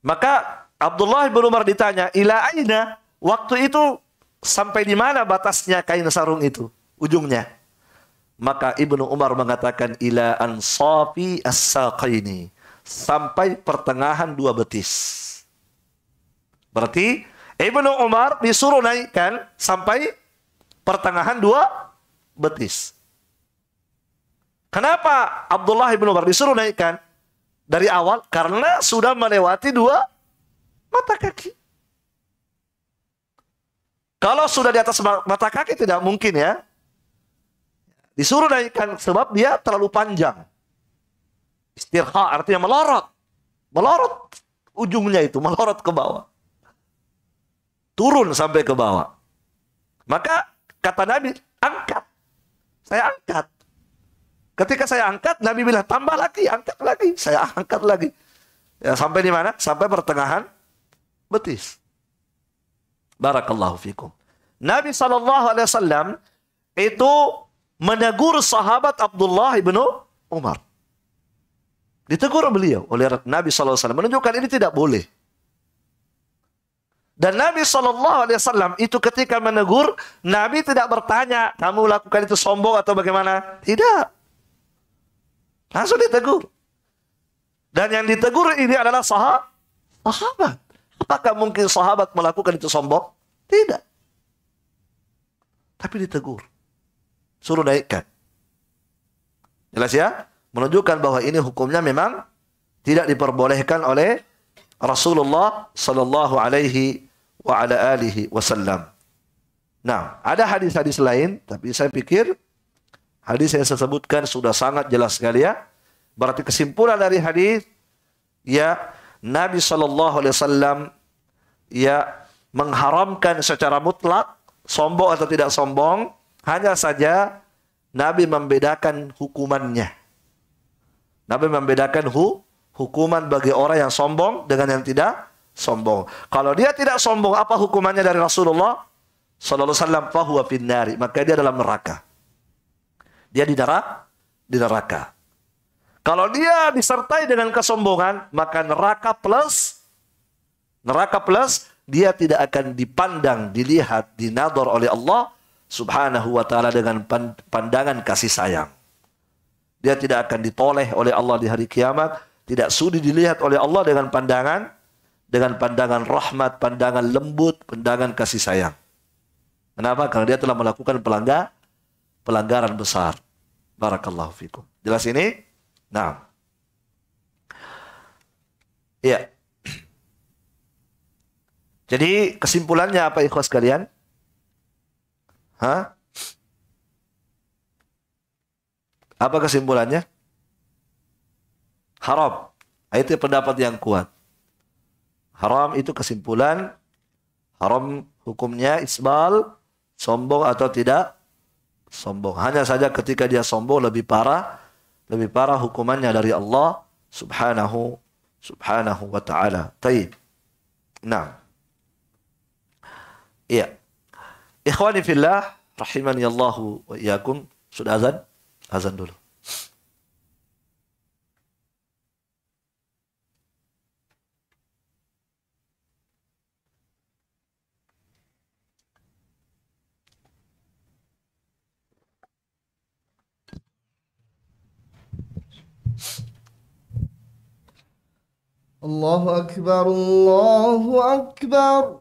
Speaker 1: Maka Abdullah bin Umar ditanya, "Ila aina?" Waktu itu sampai di mana batasnya kain sarung itu? Ujungnya. Maka Ibnu Umar mengatakan ila ansafi as-saqaini sampai pertengahan dua betis. Berarti Ibnu Umar disuruh naikkan sampai pertengahan dua betis. Kenapa Abdullah ibnu Umar disuruh naikkan dari awal? Karena sudah melewati dua mata kaki. Kalau sudah di atas mata kaki tidak mungkin ya. Disuruh naikkan sebab dia terlalu panjang. Istirha artinya melorot. Melorot ujungnya itu, melorot ke bawah. Turun sampai ke bawah. Maka kata Nabi, angkat. Saya angkat. Ketika saya angkat, Nabi bilang, tambah lagi, angkat lagi. Saya angkat lagi. Ya, sampai di mana? Sampai pertengahan betis. Barakallahu fikum. Nabi Shallallahu Alaihi Wasallam itu menegur sahabat Abdullah ibnu Umar. Ditegur beliau oleh Nabi SAW. Menunjukkan ini tidak boleh. Dan Nabi SAW itu ketika menegur, Nabi tidak bertanya, kamu lakukan itu sombong atau bagaimana? Tidak. Langsung ditegur. Dan yang ditegur ini adalah sahabat. Apakah mungkin sahabat melakukan itu sombong? Tidak. Tapi ditegur. Suruh naikkan. Jelas ya? menunjukkan bahwa ini hukumnya memang tidak diperbolehkan oleh Rasulullah sallallahu alaihi wa ala alihi wasallam. Nah, ada hadis-hadis lain tapi saya pikir hadis yang saya sebutkan sudah sangat jelas sekali ya. Berarti kesimpulan dari hadis ya Nabi sallallahu alaihi wasallam ya mengharamkan secara mutlak sombong atau tidak sombong hanya saja Nabi membedakan hukumannya. Nabi membedakan hu, hukuman bagi orang yang sombong dengan yang tidak sombong. Kalau dia tidak sombong, apa hukumannya dari Rasulullah? Sallallahu alaihi fahuwa finnari. Maka dia dalam neraka. Dia di neraka, di neraka. Kalau dia disertai dengan kesombongan, maka neraka plus neraka plus dia tidak akan dipandang, dilihat, dinador oleh Allah Subhanahu wa taala dengan pandangan kasih sayang. Dia tidak akan ditoleh oleh Allah di hari kiamat, tidak sudi dilihat oleh Allah dengan pandangan dengan pandangan rahmat, pandangan lembut, pandangan kasih sayang. Kenapa? Karena dia telah melakukan pelanggar, pelanggaran besar. Barakallahu fikum. Jelas ini? Nah. Iya. Jadi kesimpulannya apa ikhwas kalian? Hah? Apa kesimpulannya? Haram. Itu pendapat yang kuat. Haram itu kesimpulan. Haram hukumnya isbal, sombong atau tidak sombong. Hanya saja ketika dia sombong lebih parah, lebih parah hukumannya dari Allah subhanahu subhanahu wa ta'ala. Taib. Nah. Iya. Ikhwanifillah. rahimani Allahu wa iyakum. Sudah azan? هذا دولار
Speaker 3: الله أكبر الله أكبر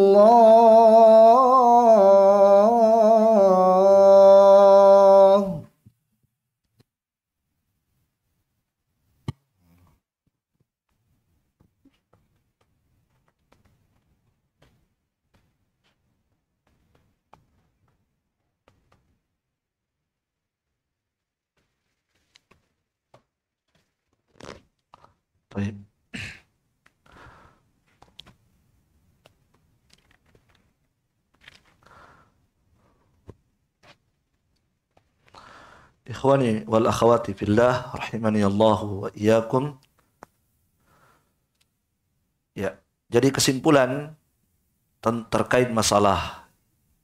Speaker 1: Ikhwani wal akhawati fillah rahimani Allah wa iyyakum. Ya, jadi kesimpulan terkait masalah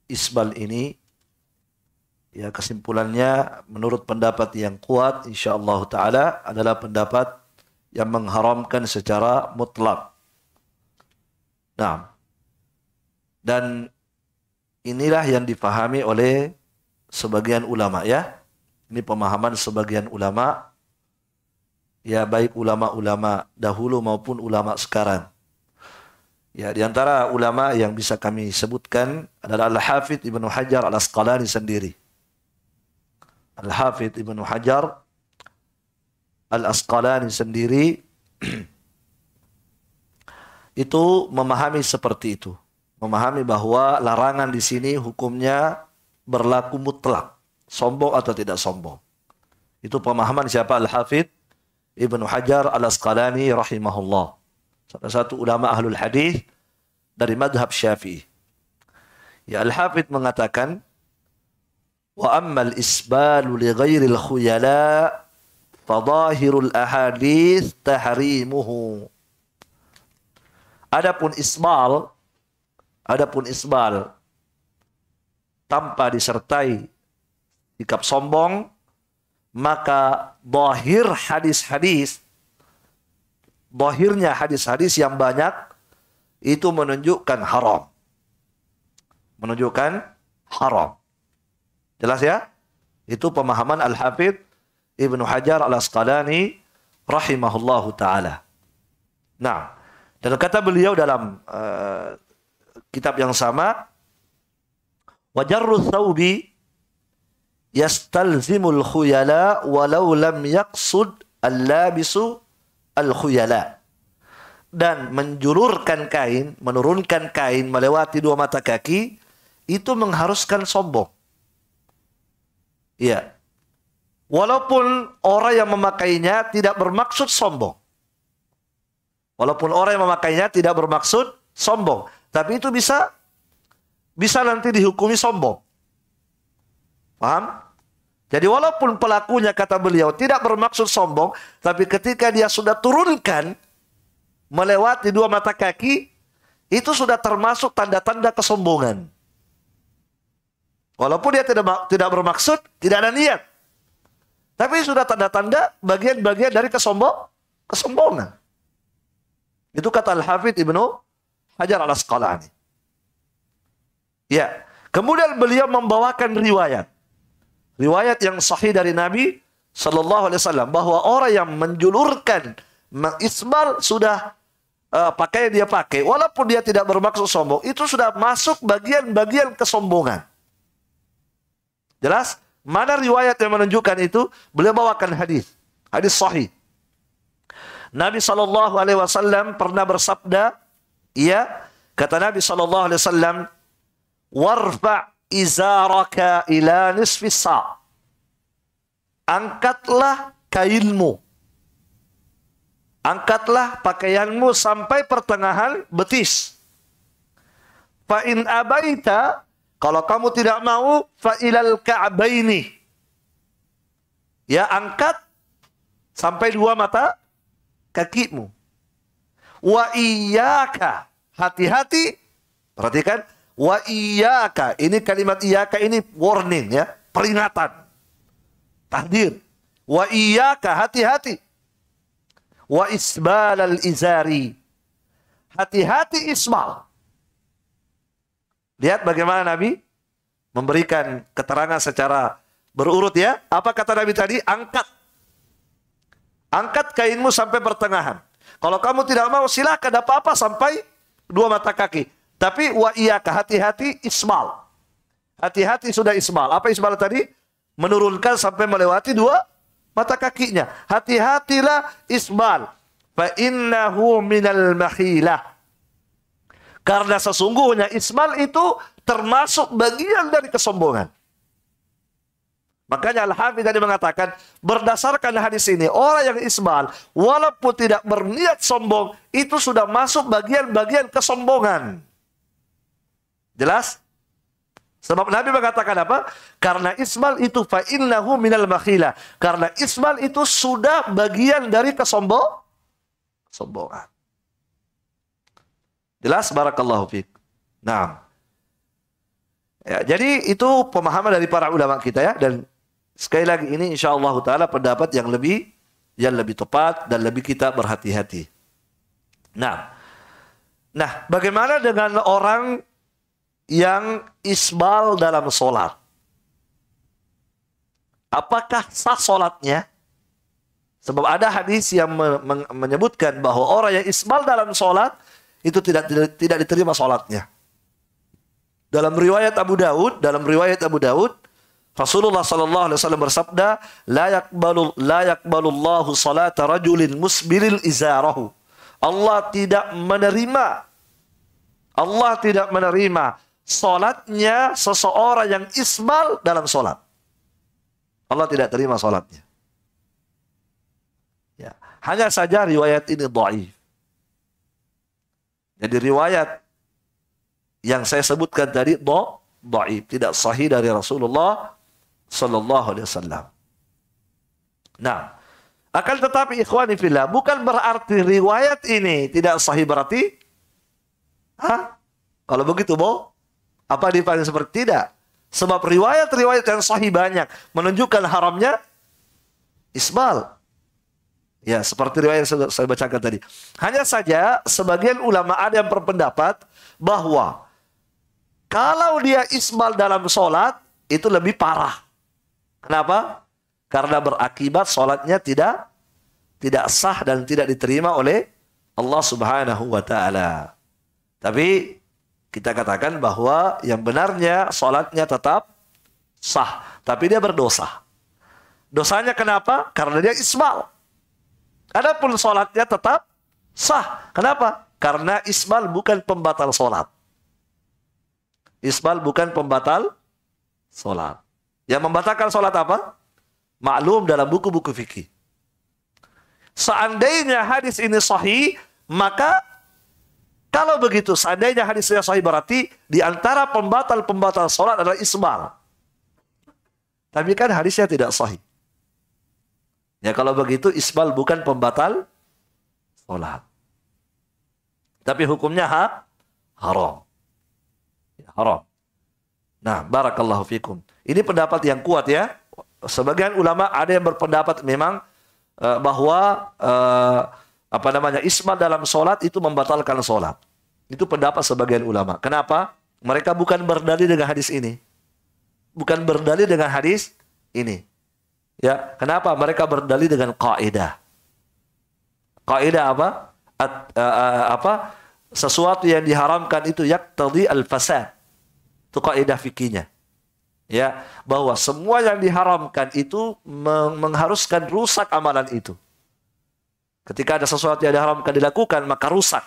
Speaker 1: isbal ini ya kesimpulannya menurut pendapat yang kuat insyaallah taala adalah pendapat yang mengharamkan secara mutlak. Nah, dan inilah yang dipahami oleh sebagian ulama ya. Ini pemahaman sebagian ulama, ya baik ulama-ulama dahulu maupun ulama sekarang. Ya, di antara ulama yang bisa kami sebutkan adalah Al-Hafidh Ibnu Hajar Al-Asqalani sendiri. Al-Hafidh Ibnu Hajar Al-Asqalani sendiri itu memahami seperti itu. Memahami bahwa larangan di sini hukumnya berlaku mutlak. Sombong atau tidak sombong. Itu pemahaman siapa Al-Hafidh Ibnu Hajar Al-Asqalani rahimahullah. Salah satu ulama ahlul hadis dari madhab syafi'i. Ya Al-Hafidh mengatakan, Wa ammal isbalu li ghairil khuyala fadahirul ahadith tahrimuhu. Adapun isbal, adapun isbal, tanpa disertai sikap sombong, maka bahir hadis-hadis, bahirnya hadis-hadis yang banyak itu menunjukkan haram. Menunjukkan haram. Jelas ya? Itu pemahaman al hafid Ibnu Hajar Al-Asqalani rahimahullahu taala. Nah, dan kata beliau dalam uh, kitab yang sama wajarru thawbi yastalzimul khuyala walau lam yaqsud allabisu al khuyala dan menjulurkan kain, menurunkan kain melewati dua mata kaki itu mengharuskan sombong. Ya. Walaupun orang yang memakainya tidak bermaksud sombong. Walaupun orang yang memakainya tidak bermaksud sombong, tapi itu bisa bisa nanti dihukumi sombong. Paham? Jadi walaupun pelakunya kata beliau tidak bermaksud sombong, tapi ketika dia sudah turunkan melewati dua mata kaki, itu sudah termasuk tanda-tanda kesombongan. Walaupun dia tidak tidak bermaksud, tidak ada niat. Tapi sudah tanda-tanda bagian-bagian dari kesombong, kesombongan. Itu kata al hafid Ibnu Hajar Al-Asqalani. Ya, kemudian beliau membawakan riwayat riwayat yang sahih dari Nabi Shallallahu Alaihi Wasallam bahwa orang yang menjulurkan mengisbal sudah uh, pakai dia pakai walaupun dia tidak bermaksud sombong itu sudah masuk bagian-bagian kesombongan. Jelas? Mana riwayat yang menunjukkan itu? Beliau bawakan hadis. Hadis sahih. Nabi Shallallahu Alaihi Wasallam pernah bersabda, iya kata Nabi Shallallahu Alaihi Wasallam, warfa izaraka ila nisfi sa. Angkatlah kainmu. Angkatlah pakaianmu sampai pertengahan betis. Fa in abaita, kalau kamu tidak mau, fa ilal ka'baini. Ya, angkat sampai dua mata kakimu. Wa iyyaka, hati-hati. Perhatikan, Wa iyaka. Ini kalimat iyaka ini warning ya. Peringatan. Tahdir. Wa iyaka. Hati-hati. Wa isbal al-izari. Hati-hati ismal. Lihat bagaimana Nabi memberikan keterangan secara berurut ya. Apa kata Nabi tadi? Angkat. Angkat kainmu sampai pertengahan. Kalau kamu tidak mau silahkan apa-apa sampai dua mata kaki. Tapi wa iyaka hati-hati ismal. Hati-hati sudah ismal. Apa ismal tadi? Menurunkan sampai melewati dua mata kakinya. Hati-hatilah ismal. Fa innahu minal mahilah. Karena sesungguhnya ismal itu termasuk bagian dari kesombongan. Makanya Al-Habib tadi mengatakan, berdasarkan hadis ini, orang yang ismal, walaupun tidak berniat sombong, itu sudah masuk bagian-bagian kesombongan. Jelas? Sebab Nabi mengatakan apa? Karena Ismail itu fa'innahu minal makhila. Karena Ismail itu sudah bagian dari kesombong, kesombongan. Jelas? Barakallahu fiqh. Nah. Ya, jadi itu pemahaman dari para ulama kita ya. Dan sekali lagi ini insya Allah ta'ala pendapat yang lebih yang lebih tepat dan lebih kita berhati-hati. Nah, nah bagaimana dengan orang yang isbal dalam sholat. Apakah sah sholatnya? Sebab ada hadis yang menyebutkan bahwa orang yang isbal dalam sholat itu tidak, tidak tidak diterima sholatnya. Dalam riwayat Abu Daud, dalam riwayat Abu Daud, Rasulullah Sallallahu Alaihi Wasallam bersabda, layak balul layak Allahu salat rajulin musbilil izarahu. Allah tidak menerima Allah tidak menerima solatnya seseorang yang ismal dalam solat. Allah tidak terima solatnya. Ya. Hanya saja riwayat ini do'if. Jadi riwayat yang saya sebutkan tadi do, do'if. Tidak sahih dari Rasulullah Sallallahu Alaihi Wasallam. Nah, akan tetapi ikhwani fillah, bukan berarti riwayat ini tidak sahih berarti. Hah? Kalau begitu, boh? Apa paling seperti tidak? Sebab riwayat-riwayat yang sahih banyak menunjukkan haramnya isbal. Ya, seperti riwayat yang saya bacakan tadi. Hanya saja sebagian ulama ada yang berpendapat bahwa kalau dia isbal dalam sholat itu lebih parah. Kenapa? Karena berakibat sholatnya tidak tidak sah dan tidak diterima oleh Allah Subhanahu wa taala. Tapi kita katakan bahwa yang benarnya sholatnya tetap sah, tapi dia berdosa. Dosanya kenapa? Karena dia ismal. Adapun sholatnya tetap sah. Kenapa? Karena ismal bukan pembatal sholat. Ismal bukan pembatal sholat. Yang membatalkan sholat apa? Maklum dalam buku-buku fikih. Seandainya hadis ini sahih, maka kalau begitu, seandainya hadisnya sahih berarti di antara pembatal-pembatal sholat adalah ismal. Tapi kan hadisnya tidak sahih. Ya kalau begitu ismal bukan pembatal sholat. Tapi hukumnya ha? haram. Ya, haram. Nah, barakallahu fikum. Ini pendapat yang kuat ya. Sebagian ulama ada yang berpendapat memang uh, bahwa uh, apa namanya isma dalam sholat itu membatalkan sholat. Itu pendapat sebagian ulama. Kenapa? Mereka bukan berdalil dengan hadis ini. Bukan berdalil dengan hadis ini. Ya, kenapa mereka berdalil dengan kaidah? Kaidah apa? At, uh, uh, apa? Sesuatu yang diharamkan itu tadi al-fasad. Itu kaidah fikinya Ya, bahwa semua yang diharamkan itu mengharuskan rusak amalan itu. Ketika ada sesuatu yang diharamkan dilakukan, maka rusak.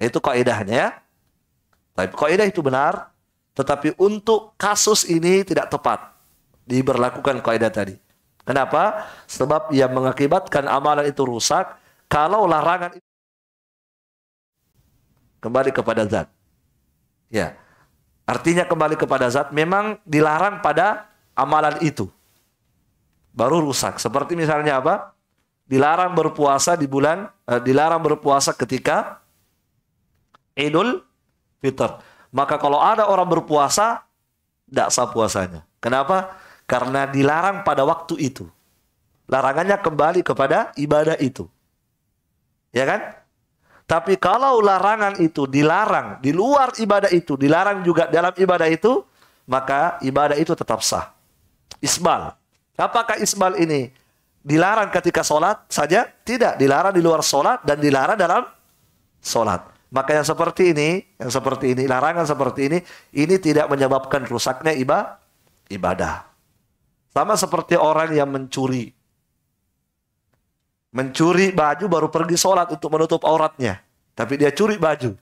Speaker 1: Itu kaidahnya ya. Tapi kaidah itu benar, tetapi untuk kasus ini tidak tepat diberlakukan kaidah tadi. Kenapa? Sebab yang mengakibatkan amalan itu rusak kalau larangan itu kembali kepada zat. Ya. Artinya kembali kepada zat memang dilarang pada amalan itu. Baru rusak. Seperti misalnya apa? dilarang berpuasa di bulan uh, dilarang berpuasa ketika Idul Fitr. Maka kalau ada orang berpuasa tidak sah puasanya. Kenapa? Karena dilarang pada waktu itu. Larangannya kembali kepada ibadah itu. Ya kan? Tapi kalau larangan itu dilarang di luar ibadah itu, dilarang juga dalam ibadah itu, maka ibadah itu tetap sah. Isbal. Apakah isbal ini? dilarang ketika sholat saja? Tidak, dilarang di luar sholat dan dilarang dalam sholat. Maka yang seperti ini, yang seperti ini, larangan seperti ini, ini tidak menyebabkan rusaknya iba, ibadah. Sama seperti orang yang mencuri. Mencuri baju baru pergi sholat untuk menutup auratnya. Tapi dia curi baju.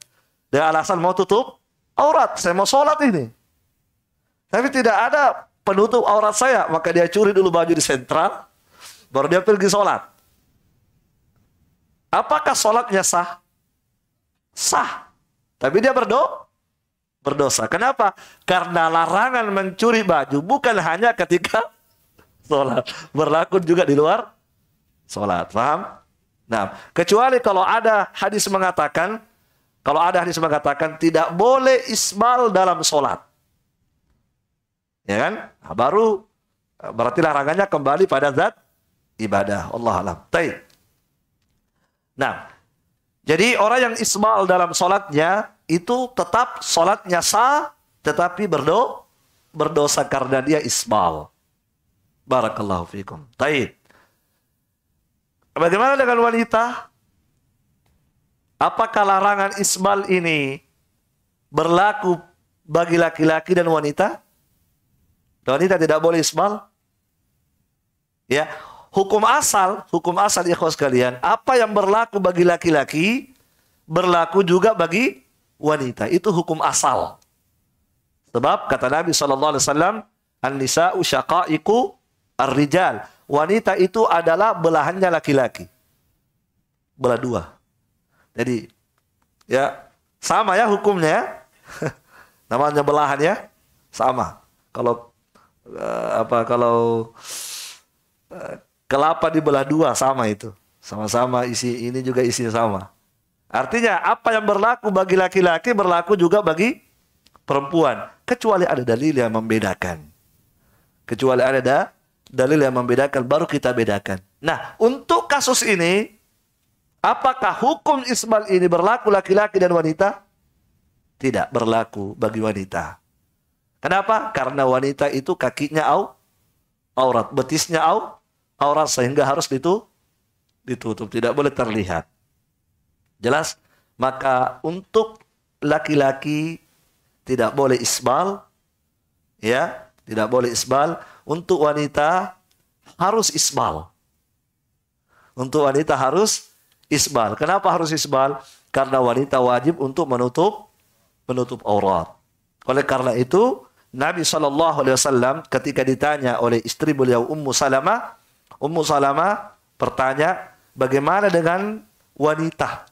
Speaker 1: Dengan alasan mau tutup aurat. Saya mau sholat ini. Tapi tidak ada penutup aurat saya. Maka dia curi dulu baju di sentral. Baru dia pergi sholat. Apakah sholatnya sah? Sah. Tapi dia berdoa, berdosa. Kenapa? Karena larangan mencuri baju bukan hanya ketika sholat. Berlaku juga di luar sholat. Paham? Nah, kecuali kalau ada hadis mengatakan, kalau ada hadis mengatakan tidak boleh isbal dalam sholat. Ya kan? Nah, baru berarti larangannya kembali pada zat ibadah. Allah alam. Taib. Nah, jadi orang yang ismal dalam sholatnya itu tetap sholatnya sah, tetapi berdo berdosa karena dia ismal. Barakallahu fikum. Taib. Bagaimana dengan wanita? Apakah larangan ismal ini berlaku bagi laki-laki dan wanita? Wanita tidak boleh ismal? Ya, hukum asal, hukum asal ikhwas kalian, apa yang berlaku bagi laki-laki berlaku juga bagi wanita. Itu hukum asal. Sebab kata Nabi saw. alaihi wasallam, "An-nisa'u syaqa'iqu ar-rijal." Wanita itu adalah belahannya laki-laki. Belah dua. Jadi ya sama ya hukumnya. Ya. Namanya belahan ya. Sama. Kalau eh, apa kalau eh, Kelapa dibelah dua sama itu. Sama-sama isi ini juga isinya sama. Artinya apa yang berlaku bagi laki-laki berlaku juga bagi perempuan. Kecuali ada dalil yang membedakan. Kecuali ada dalil yang membedakan baru kita bedakan. Nah untuk kasus ini apakah hukum ismal ini berlaku laki-laki dan wanita? Tidak berlaku bagi wanita. Kenapa? Karena wanita itu kakinya au, aurat, betisnya au, aurat sehingga harus ditu ditutup, tidak boleh terlihat. Jelas? Maka untuk laki-laki tidak boleh isbal ya, tidak boleh isbal. Untuk wanita harus isbal. Untuk wanita harus isbal. Kenapa harus isbal? Karena wanita wajib untuk menutup menutup aurat. Oleh karena itu, Nabi saw ketika ditanya oleh istri beliau Ummu Salamah, Ummu Salama bertanya, bagaimana dengan wanita?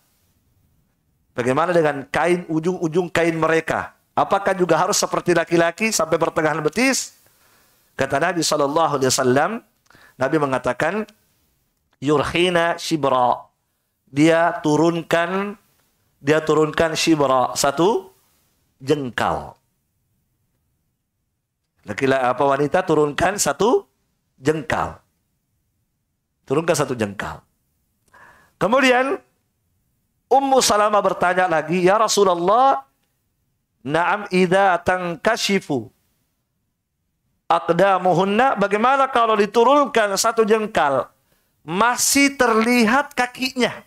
Speaker 1: Bagaimana dengan kain ujung-ujung kain mereka? Apakah juga harus seperti laki-laki sampai pertengahan betis? Kata Nabi Shallallahu Alaihi Wasallam, Nabi mengatakan, yurhina shibra. Dia turunkan, dia turunkan shibra satu jengkal. Laki-laki apa wanita turunkan satu jengkal. Turunkan satu jengkal. Kemudian Ummu Salama bertanya lagi, "Ya Rasulullah, na'am idha tangkashifu akdamuhunna, bagaimana kalau diturunkan satu jengkal masih terlihat kakinya?"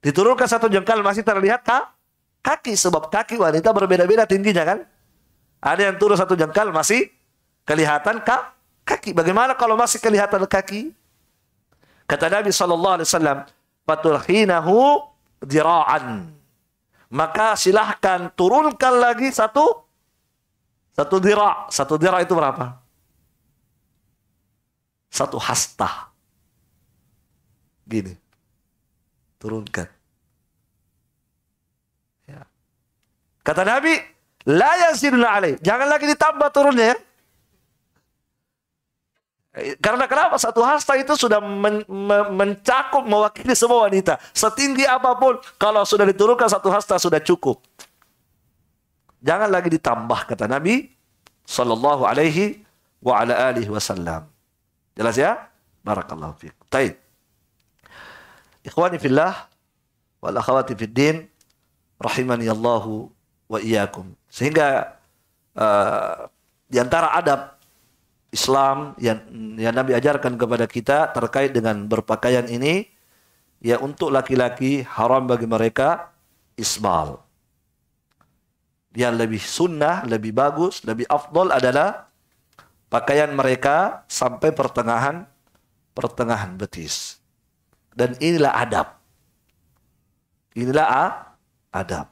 Speaker 1: Diturunkan satu jengkal masih terlihat kak kaki sebab kaki wanita berbeda-beda tingginya kan? Ada yang turun satu jengkal masih kelihatan kak kaki. Bagaimana kalau masih kelihatan kaki? Kata Nabi sallallahu alaihi wasallam, dira'an." Maka silahkan turunkan lagi satu satu dira. Satu dira itu berapa? Satu hasta. Gini. Turunkan. Ya. Kata Nabi, la yazidun alaih. Jangan lagi ditambah turunnya ya. Karena kenapa? Satu hasta itu sudah men, men, mencakup mewakili semua wanita. Setinggi apapun, kalau sudah diturunkan satu hasta sudah cukup. Jangan lagi ditambah kata Nabi Sallallahu alaihi wa ala alihi wasallam. Jelas ya? Barakallahu fiik. Baik. Ikhwani fillah wal akhawati fid din rahimani Allahu wa iyyakum. Sehingga uh, di antara adab Islam yang yang Nabi ajarkan kepada kita terkait dengan berpakaian ini ya untuk laki-laki haram bagi mereka ismal. Yang lebih sunnah, lebih bagus, lebih afdol adalah pakaian mereka sampai pertengahan pertengahan betis. Dan inilah adab. Inilah a adab.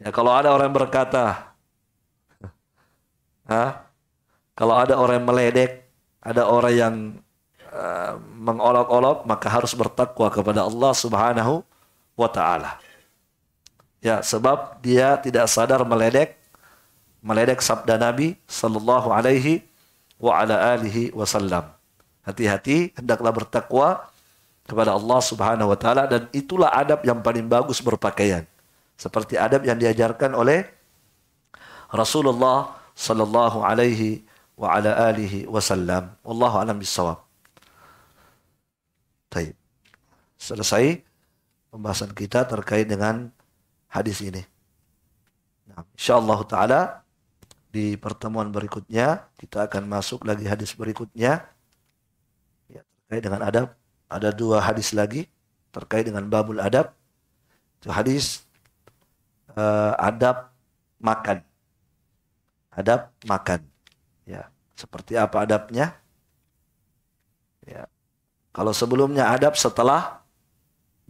Speaker 1: Ya kalau ada orang yang berkata, Hah? Kalau ada orang yang meledek, ada orang yang uh, mengolok-olok, maka harus bertakwa kepada Allah Subhanahu wa taala. Ya, sebab dia tidak sadar meledek meledek sabda Nabi sallallahu alaihi wa ala alihi wasallam. Hati-hati, hendaklah bertakwa kepada Allah Subhanahu wa taala dan itulah adab yang paling bagus berpakaian. Seperti adab yang diajarkan oleh Rasulullah sallallahu alaihi wa ala alihi sallam. Wallahu alam bisawab. Baik. Selesai pembahasan kita terkait dengan hadis ini. Nah, insyaallah taala di pertemuan berikutnya kita akan masuk lagi hadis berikutnya ya, terkait dengan adab. Ada dua hadis lagi terkait dengan babul adab. Itu hadis uh, adab makan. Adab makan. Seperti apa adabnya? Ya. Kalau sebelumnya adab setelah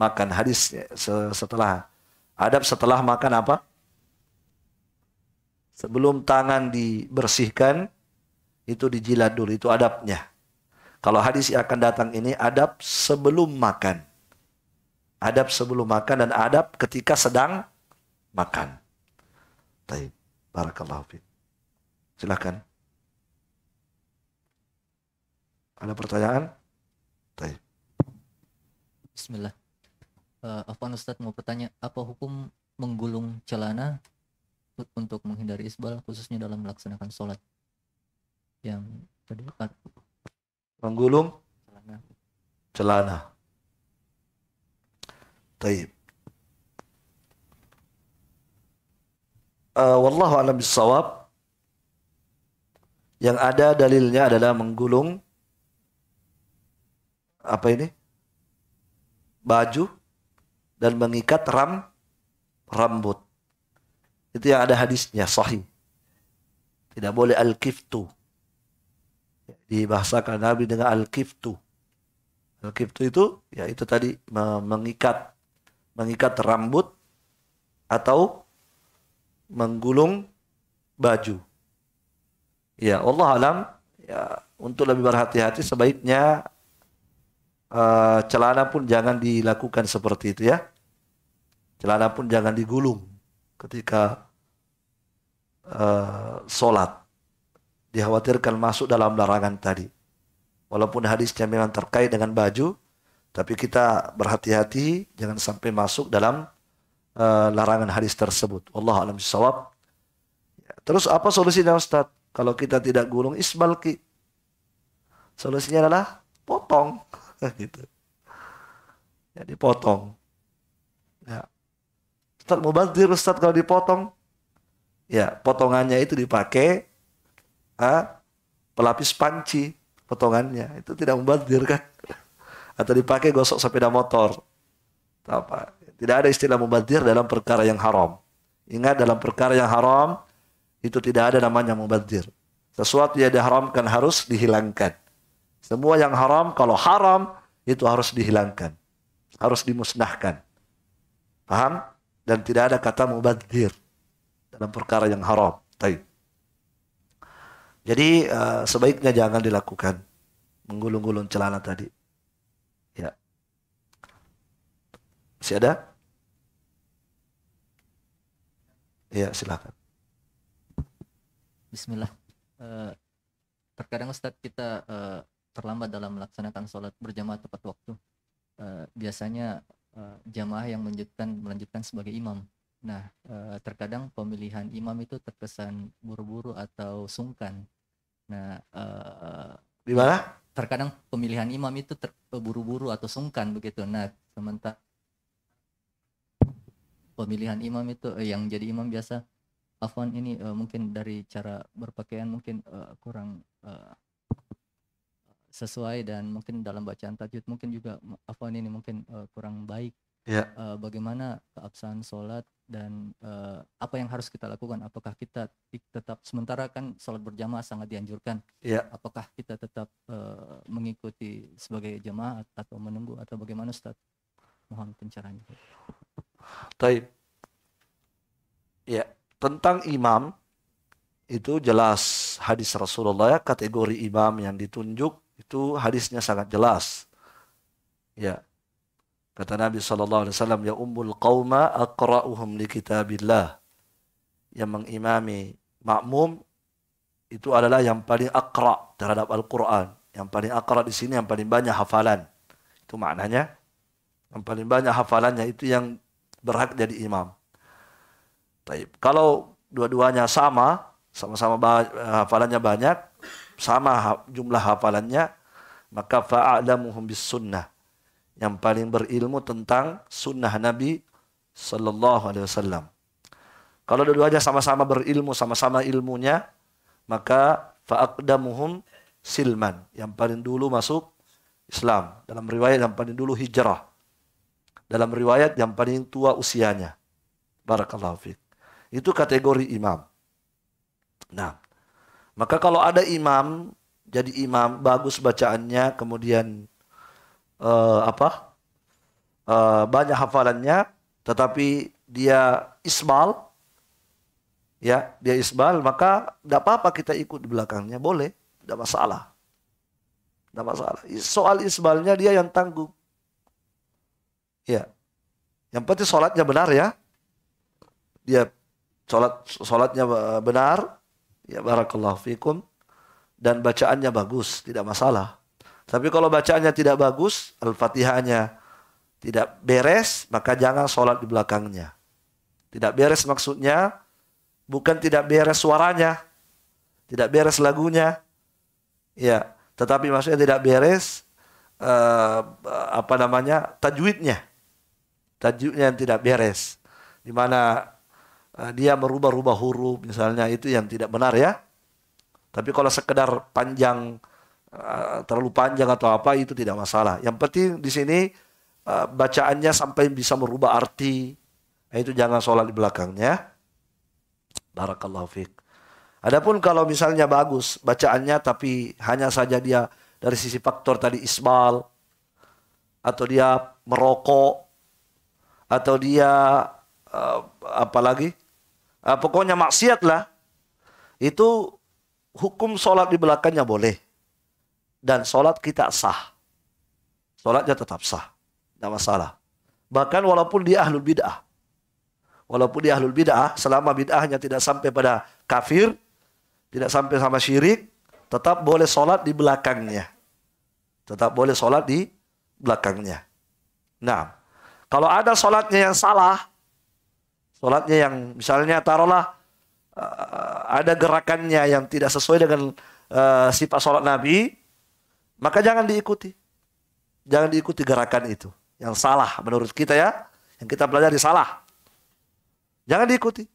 Speaker 1: makan hadis ya, setelah adab setelah makan apa? Sebelum tangan dibersihkan itu dijilat dulu itu adabnya. Kalau hadis yang akan datang ini adab sebelum makan. Adab sebelum makan dan adab ketika sedang makan. Baik. Barakallahu fiik.
Speaker 4: Silakan. Ada pertanyaan? Baik. Bismillah. Uh, eh, Afan Ustadz mau bertanya, apa hukum menggulung celana untuk menghindari isbal khususnya dalam melaksanakan sholat? Yang tadi kan? menggulung celana. Celana. Taib.
Speaker 1: Uh, wallahu a'lam bisawab. Yang ada dalilnya adalah menggulung apa ini baju dan mengikat ram rambut. Itu yang ada hadisnya sahih. Tidak boleh al-kiftu. Dibahasakan Nabi dengan al-kiftu. Al-kiftu itu ya itu tadi mengikat mengikat rambut atau menggulung baju. Ya Allah alam ya untuk lebih berhati-hati sebaiknya Eh, celana pun jangan dilakukan seperti itu ya. Celana pun jangan digulung ketika uh, sholat. Dikhawatirkan masuk dalam larangan tadi. Walaupun hadisnya memang terkait dengan baju, tapi kita berhati-hati jangan sampai masuk dalam uh, larangan hadis tersebut. Allah alam sawab. Terus apa solusinya Ustaz? Kalau kita tidak gulung isbalki. Solusinya adalah potong. Kan gitu ya dipotong ya Ustaz Mubazir ya, Ustaz kalau dipotong ya potongannya itu dipakai ah, pelapis panci potongannya itu tidak mubazir kan atau dipakai gosok sepeda motor apa tidak ada istilah mubazir dalam perkara yang haram ingat dalam perkara yang haram itu tidak ada namanya mubazir sesuatu yang diharamkan harus dihilangkan semua yang haram, kalau haram itu harus dihilangkan. Harus dimusnahkan. Paham? Dan tidak ada kata mubadhir dalam perkara yang haram. Taib. Jadi eh, sebaiknya jangan dilakukan menggulung-gulung celana tadi. Ya. Masih ada?
Speaker 4: Ya, silakan. Bismillah. Uh, terkadang Ustadz kita uh, terlambat dalam melaksanakan sholat berjamaah tepat waktu uh, biasanya uh, jamaah yang melanjutkan melanjutkan sebagai imam nah uh, terkadang pemilihan imam itu terkesan buru-buru atau sungkan nah uh, di mana terkadang pemilihan imam itu terburu-buru atau sungkan begitu nah sementara pemilihan imam itu eh, yang jadi imam biasa Afwan ini uh, mungkin dari cara berpakaian mungkin uh, kurang uh, sesuai dan mungkin dalam bacaan tajwid mungkin juga afwan ini mungkin uh, kurang baik ya. uh, bagaimana keabsahan sholat dan uh, apa yang harus kita lakukan apakah kita tetap sementara kan sholat berjamaah sangat dianjurkan ya. apakah kita tetap uh, mengikuti sebagai jamaah atau menunggu atau bagaimana Ustaz mohon pencerahannya
Speaker 1: ya tentang imam itu jelas hadis Rasulullah ya, kategori imam yang ditunjuk itu hadisnya sangat jelas. Ya. Kata Nabi sallallahu alaihi wasallam, "Ya ummul qauma aqra'uhum li kitabillah." Yang mengimami makmum itu adalah yang paling akra terhadap Al-Qur'an. Yang paling akra di sini yang paling banyak hafalan. Itu maknanya yang paling banyak hafalannya itu yang berhak jadi imam. Taib. Kalau dua-duanya sama, sama-sama hafalannya banyak, sama jumlah hafalannya, maka fa'alamuhum bis sunnah. Yang paling berilmu tentang sunnah Nabi Sallallahu Alaihi Wasallam. Kalau dua-duanya sama-sama berilmu, sama-sama ilmunya, maka fa'aqdamuhum silman. Yang paling dulu masuk Islam. Dalam riwayat yang paling dulu hijrah. Dalam riwayat yang paling tua usianya. Barakallahu fiqh. Itu kategori imam. Nah, maka kalau ada imam jadi imam bagus bacaannya, kemudian uh, apa uh, banyak hafalannya, tetapi dia isbal, ya dia isbal, maka tidak apa-apa kita ikut di belakangnya, boleh, tidak masalah, tidak masalah. Soal isbalnya dia yang tanggung, ya. Yang penting sholatnya benar ya, dia sholat sholatnya eh, benar, Ya barakallahu fikum. Dan bacaannya bagus, tidak masalah. Tapi kalau bacaannya tidak bagus, Al-Fatihahnya tidak beres, maka jangan sholat di belakangnya. Tidak beres maksudnya, bukan tidak beres suaranya, tidak beres lagunya. Ya, tetapi maksudnya tidak beres uh, apa namanya tajwidnya tajwidnya yang tidak beres di mana Eh, dia merubah-rubah huruf misalnya itu yang tidak benar ya. Tapi kalau sekedar panjang eh, terlalu panjang atau apa itu tidak masalah. Yang penting di sini eh, bacaannya sampai bisa merubah arti. Nah, itu jangan sholat di belakangnya. Barakallahu fiqh. Adapun kalau misalnya bagus bacaannya tapi hanya saja dia dari sisi faktor tadi isbal atau dia merokok atau dia uh, apalagi uh, pokoknya maksiat lah, itu hukum sholat di belakangnya boleh. Dan sholat kita sah. Sholatnya tetap sah. Tidak masalah. Bahkan walaupun dia ahlul bid'ah. Walaupun dia ahlul bid'ah, selama bid'ahnya tidak sampai pada kafir, tidak sampai sama syirik, tetap boleh sholat di belakangnya. Tetap boleh sholat di belakangnya. Nah, kalau ada sholatnya yang salah, Sholatnya yang misalnya taruhlah uh, ada gerakannya yang tidak sesuai dengan uh, sifat sholat Nabi, maka jangan diikuti. Jangan diikuti gerakan itu. Yang salah menurut kita ya, yang kita pelajari salah. Jangan diikuti.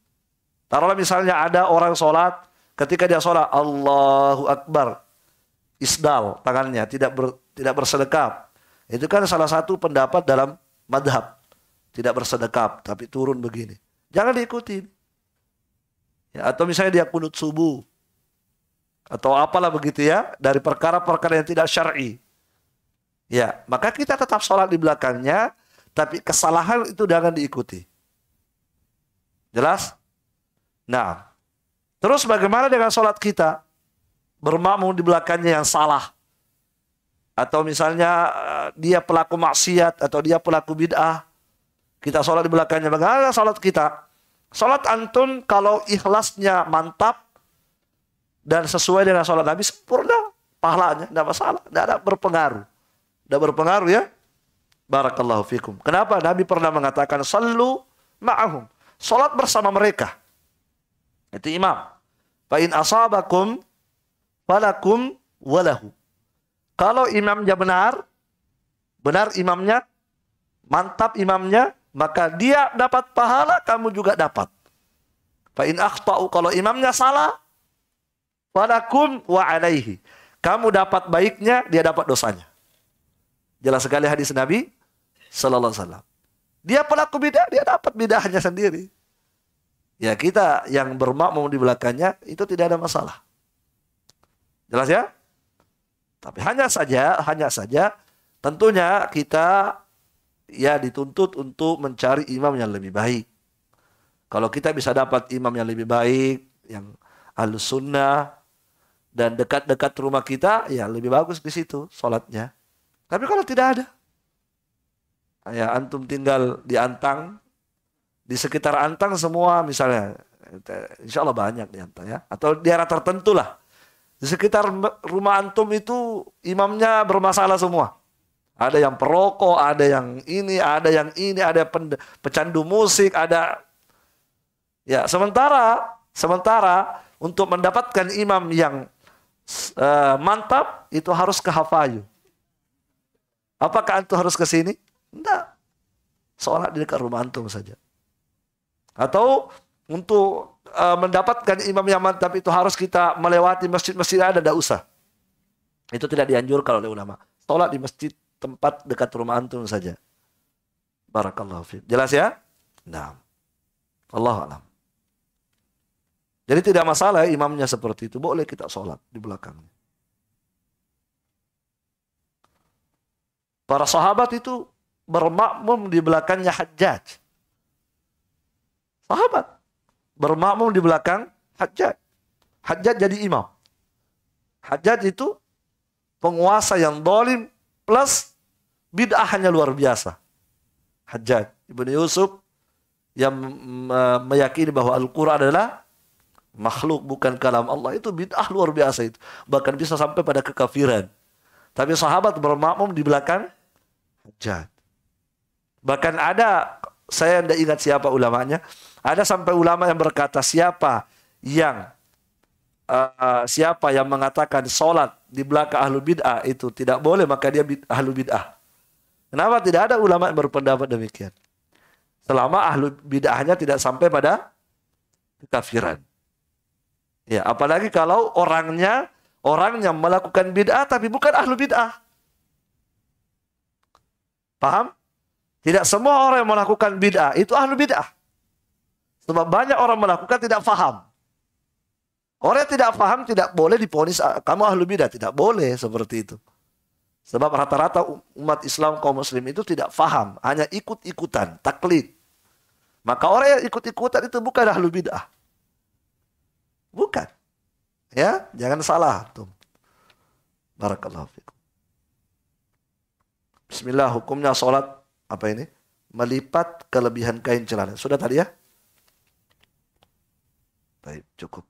Speaker 1: Taruhlah misalnya ada orang sholat, ketika dia sholat, Allahu Akbar. Isdal tangannya, tidak ber, tidak bersedekap. Itu kan salah satu pendapat dalam madhab. Tidak bersedekap, tapi turun begini. Jangan diikuti Ya, atau misalnya dia kunut subuh. Atau apalah begitu ya. Dari perkara-perkara yang tidak syar'i. Ya, maka kita tetap sholat di belakangnya. Tapi kesalahan itu jangan diikuti. Jelas? Nah, terus bagaimana dengan sholat kita? Bermakmum di belakangnya yang salah. Atau misalnya eh, dia pelaku maksiat atau dia pelaku bid'ah kita sholat di belakangnya, bagaimana sholat kita? Sholat antun kalau ikhlasnya mantap dan sesuai dengan sholat Nabi sempurna pahalanya, tidak masalah, tidak ada berpengaruh. Tidak berpengaruh ya. Barakallahu fikum. Kenapa Nabi pernah mengatakan selalu ma'ahum. sholat bersama mereka. Itu imam. fa'in asabakum falakum walahu. Kalau imamnya benar, benar imamnya, mantap imamnya, maka dia dapat pahala, kamu juga dapat. Fa in akhtau kalau imamnya salah, walakum wa alaihi. Kamu dapat baiknya, dia dapat dosanya. Jelas sekali hadis Nabi sallallahu alaihi wasallam. Dia pelaku bidah, dia dapat bidahnya sendiri. Ya kita yang bermakmum di belakangnya itu tidak ada masalah. Jelas ya? Tapi hanya saja, hanya saja tentunya kita ya dituntut untuk mencari imam yang lebih baik. Kalau kita bisa dapat imam yang lebih baik, yang halus sunnah, dan dekat-dekat rumah kita, ya lebih bagus di situ sholatnya. Tapi kalau tidak ada, ya antum tinggal di Antang, di sekitar Antang semua misalnya, eh, insya Allah banyak di Antang ya, atau di daerah tertentu lah. Di sekitar rumah antum itu imamnya bermasalah semua. Ada yang perokok, ada yang ini, ada yang ini, ada pecandu musik, ada ya sementara sementara untuk mendapatkan imam yang uh, mantap itu harus ke Hafayu. Apakah antum harus ke sini? Enggak. Sholat di dekat rumah antum saja. Atau untuk uh, mendapatkan imam yang mantap itu harus kita melewati masjid-masjid ada, tidak usah. Itu tidak dianjurkan oleh ulama. Sholat di masjid tempat dekat rumah antum saja. Barakallahu fiik. Jelas ya? Nah. Allah alam. Jadi tidak masalah imamnya seperti itu. Boleh kita sholat di belakangnya. Para sahabat itu bermakmum di belakangnya hajjaj. Sahabat bermakmum di belakang hajjaj. Hajjaj jadi imam. Hajjaj itu penguasa yang dolim plus hanya luar biasa. Hajjaj Ibnu Yusuf yang meyakini bahwa Al-Qur'an adalah makhluk bukan kalam Allah itu bid'ah luar biasa itu. Bahkan bisa sampai pada kekafiran. Tapi sahabat bermakmum di belakang Hajjaj. Bahkan ada saya tidak ingat siapa ulamanya, ada sampai ulama yang berkata siapa yang uh, siapa yang mengatakan sholat di belakang ahlu bid'ah itu tidak boleh maka dia bid, ahlu bid'ah. Kenapa tidak ada ulama yang berpendapat demikian? Selama ahlu bid'ahnya tidak sampai pada kekafiran. Ya, apalagi kalau orangnya orang yang melakukan bid'ah tapi bukan ahlu bid'ah. Paham? Tidak semua orang yang melakukan bid'ah itu ahlu bid'ah. Sebab banyak orang melakukan tidak faham. Orang yang tidak paham tidak boleh diponis ah, kamu ahlu bidah, tidak boleh seperti itu. Sebab rata-rata um-, umat Islam kaum muslim itu tidak paham, hanya ikut-ikutan, taklid. Maka orang yang ikut-ikutan itu bukan ahlu bidah. Bukan. Ya, jangan salah tuh. Barakallahu fikum. Bismillah hukumnya sholat apa ini? Melipat kelebihan kain celana. Sudah tadi ya? Baik, cukup.